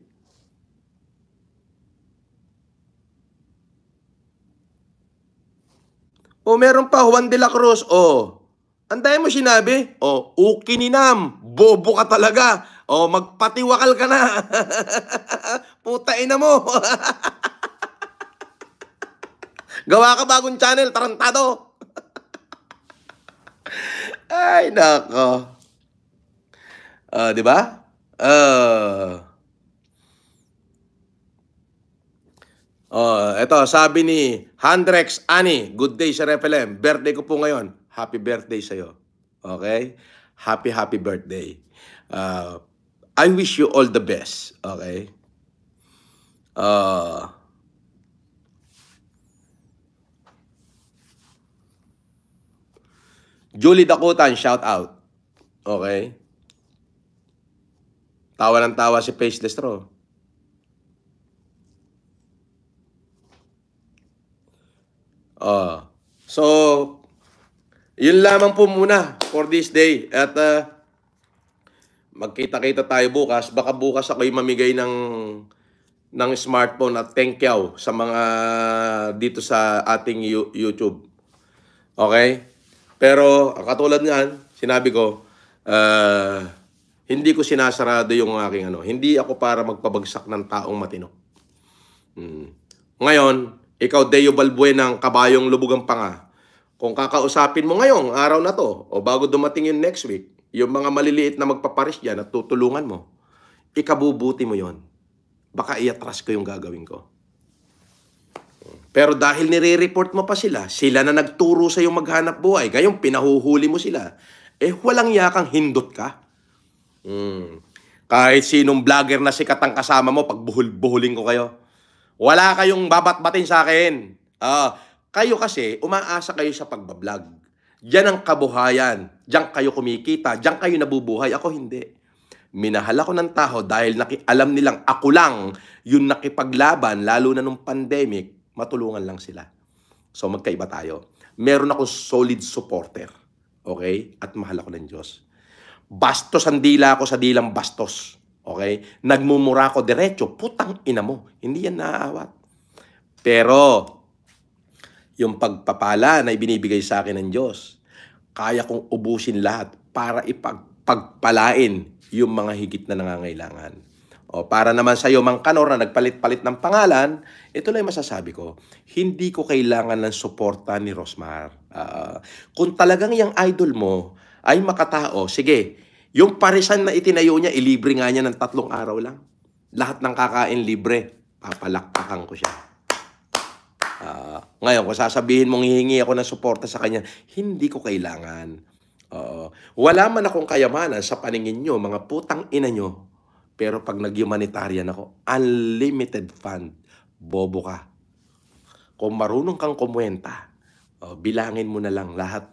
O meron pa Juan de la Cruz. O, antayin mo sinabi. O, ukininam. Bobo ka talaga. O, magpatiwakal ka na. Putain na mo. Gawa ka bagong channel, tarantado. Ay, nako. Uh, di ba? Uh, Oh, eto, sabi ni Handrex Ani, good day sa FLM. Birthday ko po ngayon. Happy birthday sa iyo. Okay? Happy, happy birthday. Uh, I wish you all the best. Okay? Uh, Julie Dakutan, shout out. Okay? Tawa ng tawa si Faceless Raw. Uh, so, yun lamang po muna for this day. At uh, magkita-kita tayo bukas. Baka bukas ako'y mamigay ng ng smartphone at thank you sa mga dito sa ating YouTube. Okay? Pero katulad niyan, sinabi ko, uh, hindi ko sinasarado yung aking ano. Hindi ako para magpabagsak ng taong matino. Hmm. Ngayon, ikaw, Deo Balbuena, ng kabayong lubugang panga. Kung kakausapin mo ngayong araw na to, o bago dumating yung next week, yung mga maliliit na magpaparis dyan at tutulungan mo, ikabubuti mo yon. Baka iatras ko yung gagawin ko. Pero dahil nire-report mo pa sila, sila na nagturo sa yung maghanap buhay, gayong pinahuhuli mo sila, eh walang yakang hindot ka. Hmm. Kahit sinong vlogger na sikat ang kasama mo, pag buhul-buhuling ko kayo, wala kayong babatbatin sa akin. Uh, kayo kasi, umaasa kayo sa pagbablog. Diyan ang kabuhayan. Diyan kayo kumikita. Diyan kayo nabubuhay. Ako hindi. Minahal ako ng tao dahil naki- alam nilang ako lang yung nakipaglaban, lalo na nung pandemic, matulungan lang sila. So magkaiba tayo. Meron ako solid supporter. Okay? At mahal ako ng Diyos. Bastos ang dila ako sa dilang bastos. Okay? Nagmumura ko diretso, putang ina mo. Hindi yan naaawat. Pero, yung pagpapala na ibinibigay sa akin ng Diyos, kaya kong ubusin lahat para ipagpagpalain yung mga higit na nangangailangan. O para naman sa iyo, Mang Kanor, na nagpalit-palit ng pangalan, ito lang masasabi ko. Hindi ko kailangan ng suporta ni Rosmar. Uh, kung talagang yung idol mo ay makatao, sige, yung parisan na itinayo niya, ilibre eh, nga niya ng tatlong araw lang. Lahat ng kakain libre. Papalakpakan ko siya. Uh, ngayon, kung sasabihin mong hihingi ako ng suporta sa kanya, hindi ko kailangan. Uh, wala man akong kayamanan sa paningin nyo, mga putang ina nyo. Pero pag nag-humanitarian ako, unlimited fund, bobo ka. Kung marunong kang kumuwenta, uh, bilangin mo na lang lahat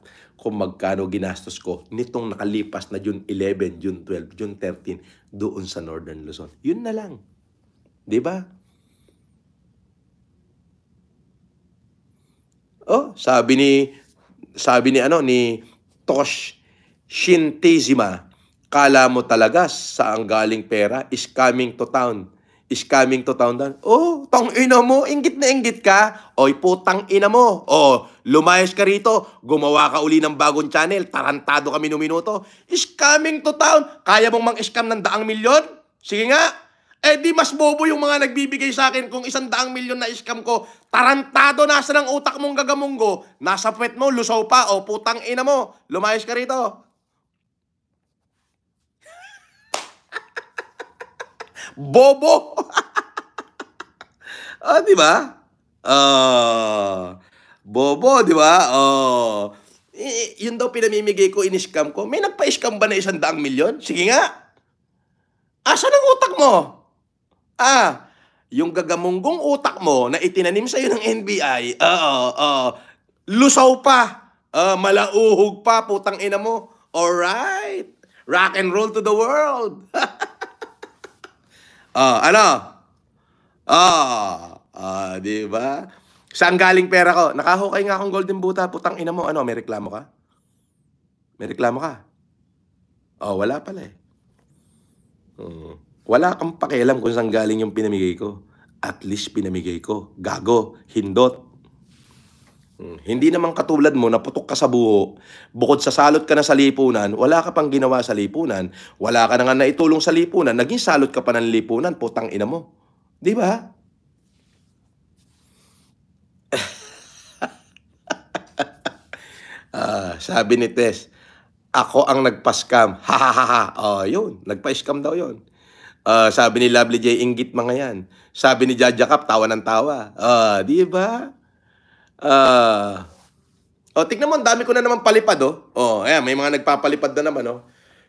kung magkano ginastos ko nitong nakalipas na June 11, June 12, June 13 doon sa Northern Luzon. Yun na lang. 'Di ba? Oh, sabi ni sabi ni ano ni Tosh Shintizima, kala mo talaga saan galing pera is coming to town is coming to town doon. Oh, tang ina mo, inggit na inggit ka. Oy, putang ina mo. Oh, lumayas ka rito. Gumawa ka uli ng bagong channel. Tarantado kami no minuto. Is coming to town. Kaya mong mang-scam ng daang milyon? Sige nga. Eh di mas bobo yung mga nagbibigay sa akin kung isang daang milyon na scam ko. Tarantado na sa ng utak mong gagamunggo. Nasa puwet mo, lusaw pa. oh, putang ina mo. Lumayas ka rito. Bobo! oh, di ba? Oh. Bobo, di ba? Oh. I- yun daw pinamimigay ko, in-scam ko. May nagpa-scam ba na isang daang milyon? Sige nga. Asan ang utak mo? Ah, yung gagamunggong utak mo na itinanim sa'yo ng NBI, oo, oo, lusaw pa, uh, malauhog pa, putang ina mo. Alright, rock and roll to the world. Oh, ano? Oh, oh di ba? Saan galing pera ko? Nakahukay nga akong golden buta. Putang ina mo. Ano, may reklamo ka? May reklamo ka? Oh, wala pala eh. Hmm. Wala kang pakialam kung saan galing yung pinamigay ko. At least pinamigay ko. Gago. Hindot. Hmm. Hindi naman katulad mo, naputok ka sa buho, bukod sa salot ka na sa lipunan, wala ka pang ginawa sa lipunan, wala ka na nga naitulong sa lipunan, naging salot ka pa ng lipunan, putang ina mo. Di ba? ah, sabi ni Tess, ako ang nagpa-scam. Ha ha ha. Oh, yun. Nagpa-scam daw yun. Uh, sabi ni Lovely J, inggit mga yan. Sabi ni Jaja Cap, tawa ng tawa. Uh, di ba? Uh, oh, tignan mo, dami ko na naman palipad, oh. Oh, ayan, may mga nagpapalipad na naman, oh.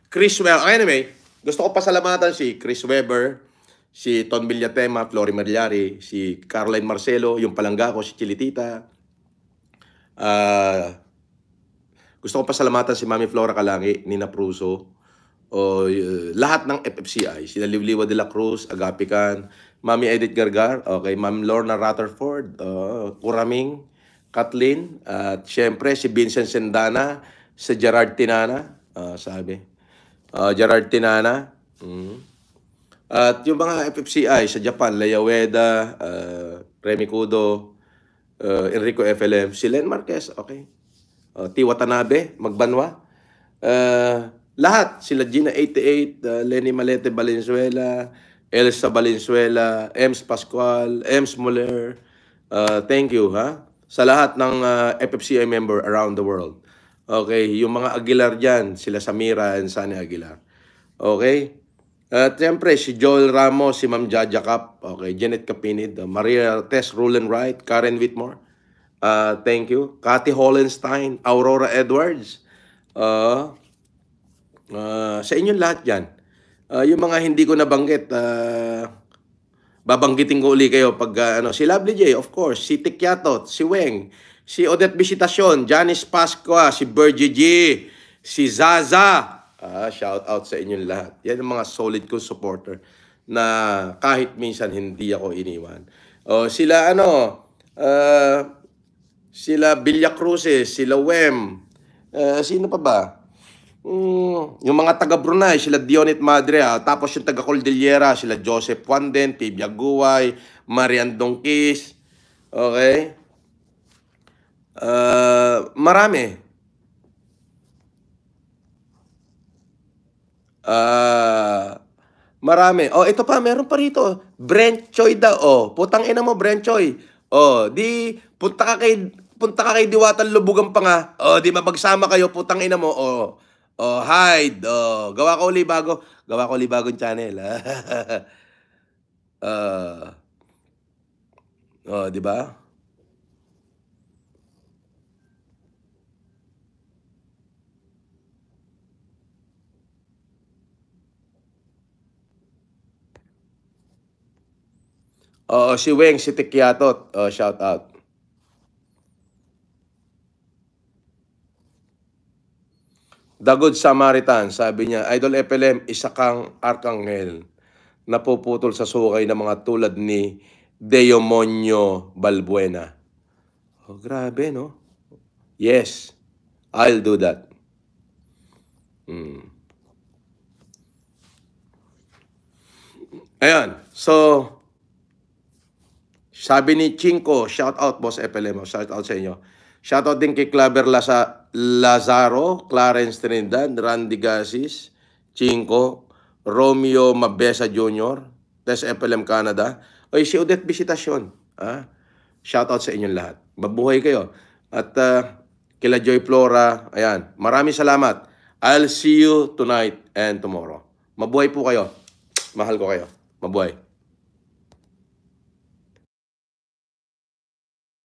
Chris Well, ah, anyway, gusto ko pasalamatan si Chris Weber, si Ton Villatema, Flori Mariari, si Caroline Marcelo, yung palangga ko, si Chilitita. Uh, ah, gusto ko pasalamatan si Mami Flora Kalangi, Nina Pruso, o uh, lahat ng FFCI, si Livliwa de la Cruz, Agapican, Mami Edith Gargar, okay, Ma'am Lorna Rutherford, uh, Kuraming, Kathleen, at siyempre si Vincent Sendana, si Gerard Tinana, uh, sabi. Uh, Gerard Tinana. Mm. At yung mga FFCI sa Japan, Layaweda, uh, ah, Remy Kudo, uh, Enrico FLM, si Len Marquez, okay. Uh, T. Watanabe, Magbanwa. Uh, lahat, sila Gina 88, uh, Lenny Malete Valenzuela, Elsa Valenzuela, Ems Pascual, Ems Muller. Uh, thank you, ha? sa lahat ng uh, ah, FFCI member around the world. Okay, yung mga Aguilar dyan, sila Samira and Sunny Aguilar. Okay? At uh, siyempre, si Joel Ramos, si Ma'am Jaja Cap, okay, Janet Capinid, uh, Maria Tess Rulen Wright, Karen Whitmore, uh, thank you. Cathy Hollenstein, Aurora Edwards, uh, uh, sa inyong lahat dyan. Uh, yung mga hindi ko nabanggit, uh, babanggitin ko uli kayo pag uh, ano, si Lovely J, of course, si Tikyatot, si Weng, si Odette Visitacion, Janice Pascua, si Bergie G, si Zaza. Ah, shout out sa inyong lahat. Yan ang mga solid ko supporter na kahit minsan hindi ako iniwan. Oh, sila ano, uh, sila Villa Cruces, sila Wem, uh, sino pa ba? Mm, yung mga taga Brunei, sila Dionit Madre, ah. tapos yung taga Cordillera, sila Joseph Juan din, Pibiaguay, Marian Dongkis. Okay? Uh, marami. Uh, marami. Oh, ito pa, meron pa rito. Brent Choi daw. Oh, putang ina mo, Brent Choi. Oh, di punta ka kay punta ka kay Diwatan Lubugan pa nga. Oh, di ba kayo, putang ina mo. Oh. Oh, hide. Oh, gawa ko uli bago. Gawa ko uli bagong channel. uh, oh, di ba? Oh, si Weng, si Tikyatot. Oh, shout out. The Good Samaritan, sabi niya, Idol FLM, isa kang arkanghel na puputol sa sukay ng mga tulad ni Deomonio Balbuena. Oh, grabe, no? Yes, I'll do that. Mm. Ayan, so, sabi ni Chinko, shout out boss FLM, oh, shout out sa inyo. Shout out din kay Claver Lasa, Lazaro, Clarence Trinidad, Randy Gassis, Chinko, Romeo Mabesa Jr., Tess FLM Canada. Oy, si Odette Visitasyon. Ah, shoutout sa inyong lahat. Mabuhay kayo. At uh, kila Joy Flora, ayan, maraming salamat. I'll see you tonight and tomorrow. Mabuhay po kayo. Mahal ko kayo. Mabuhay.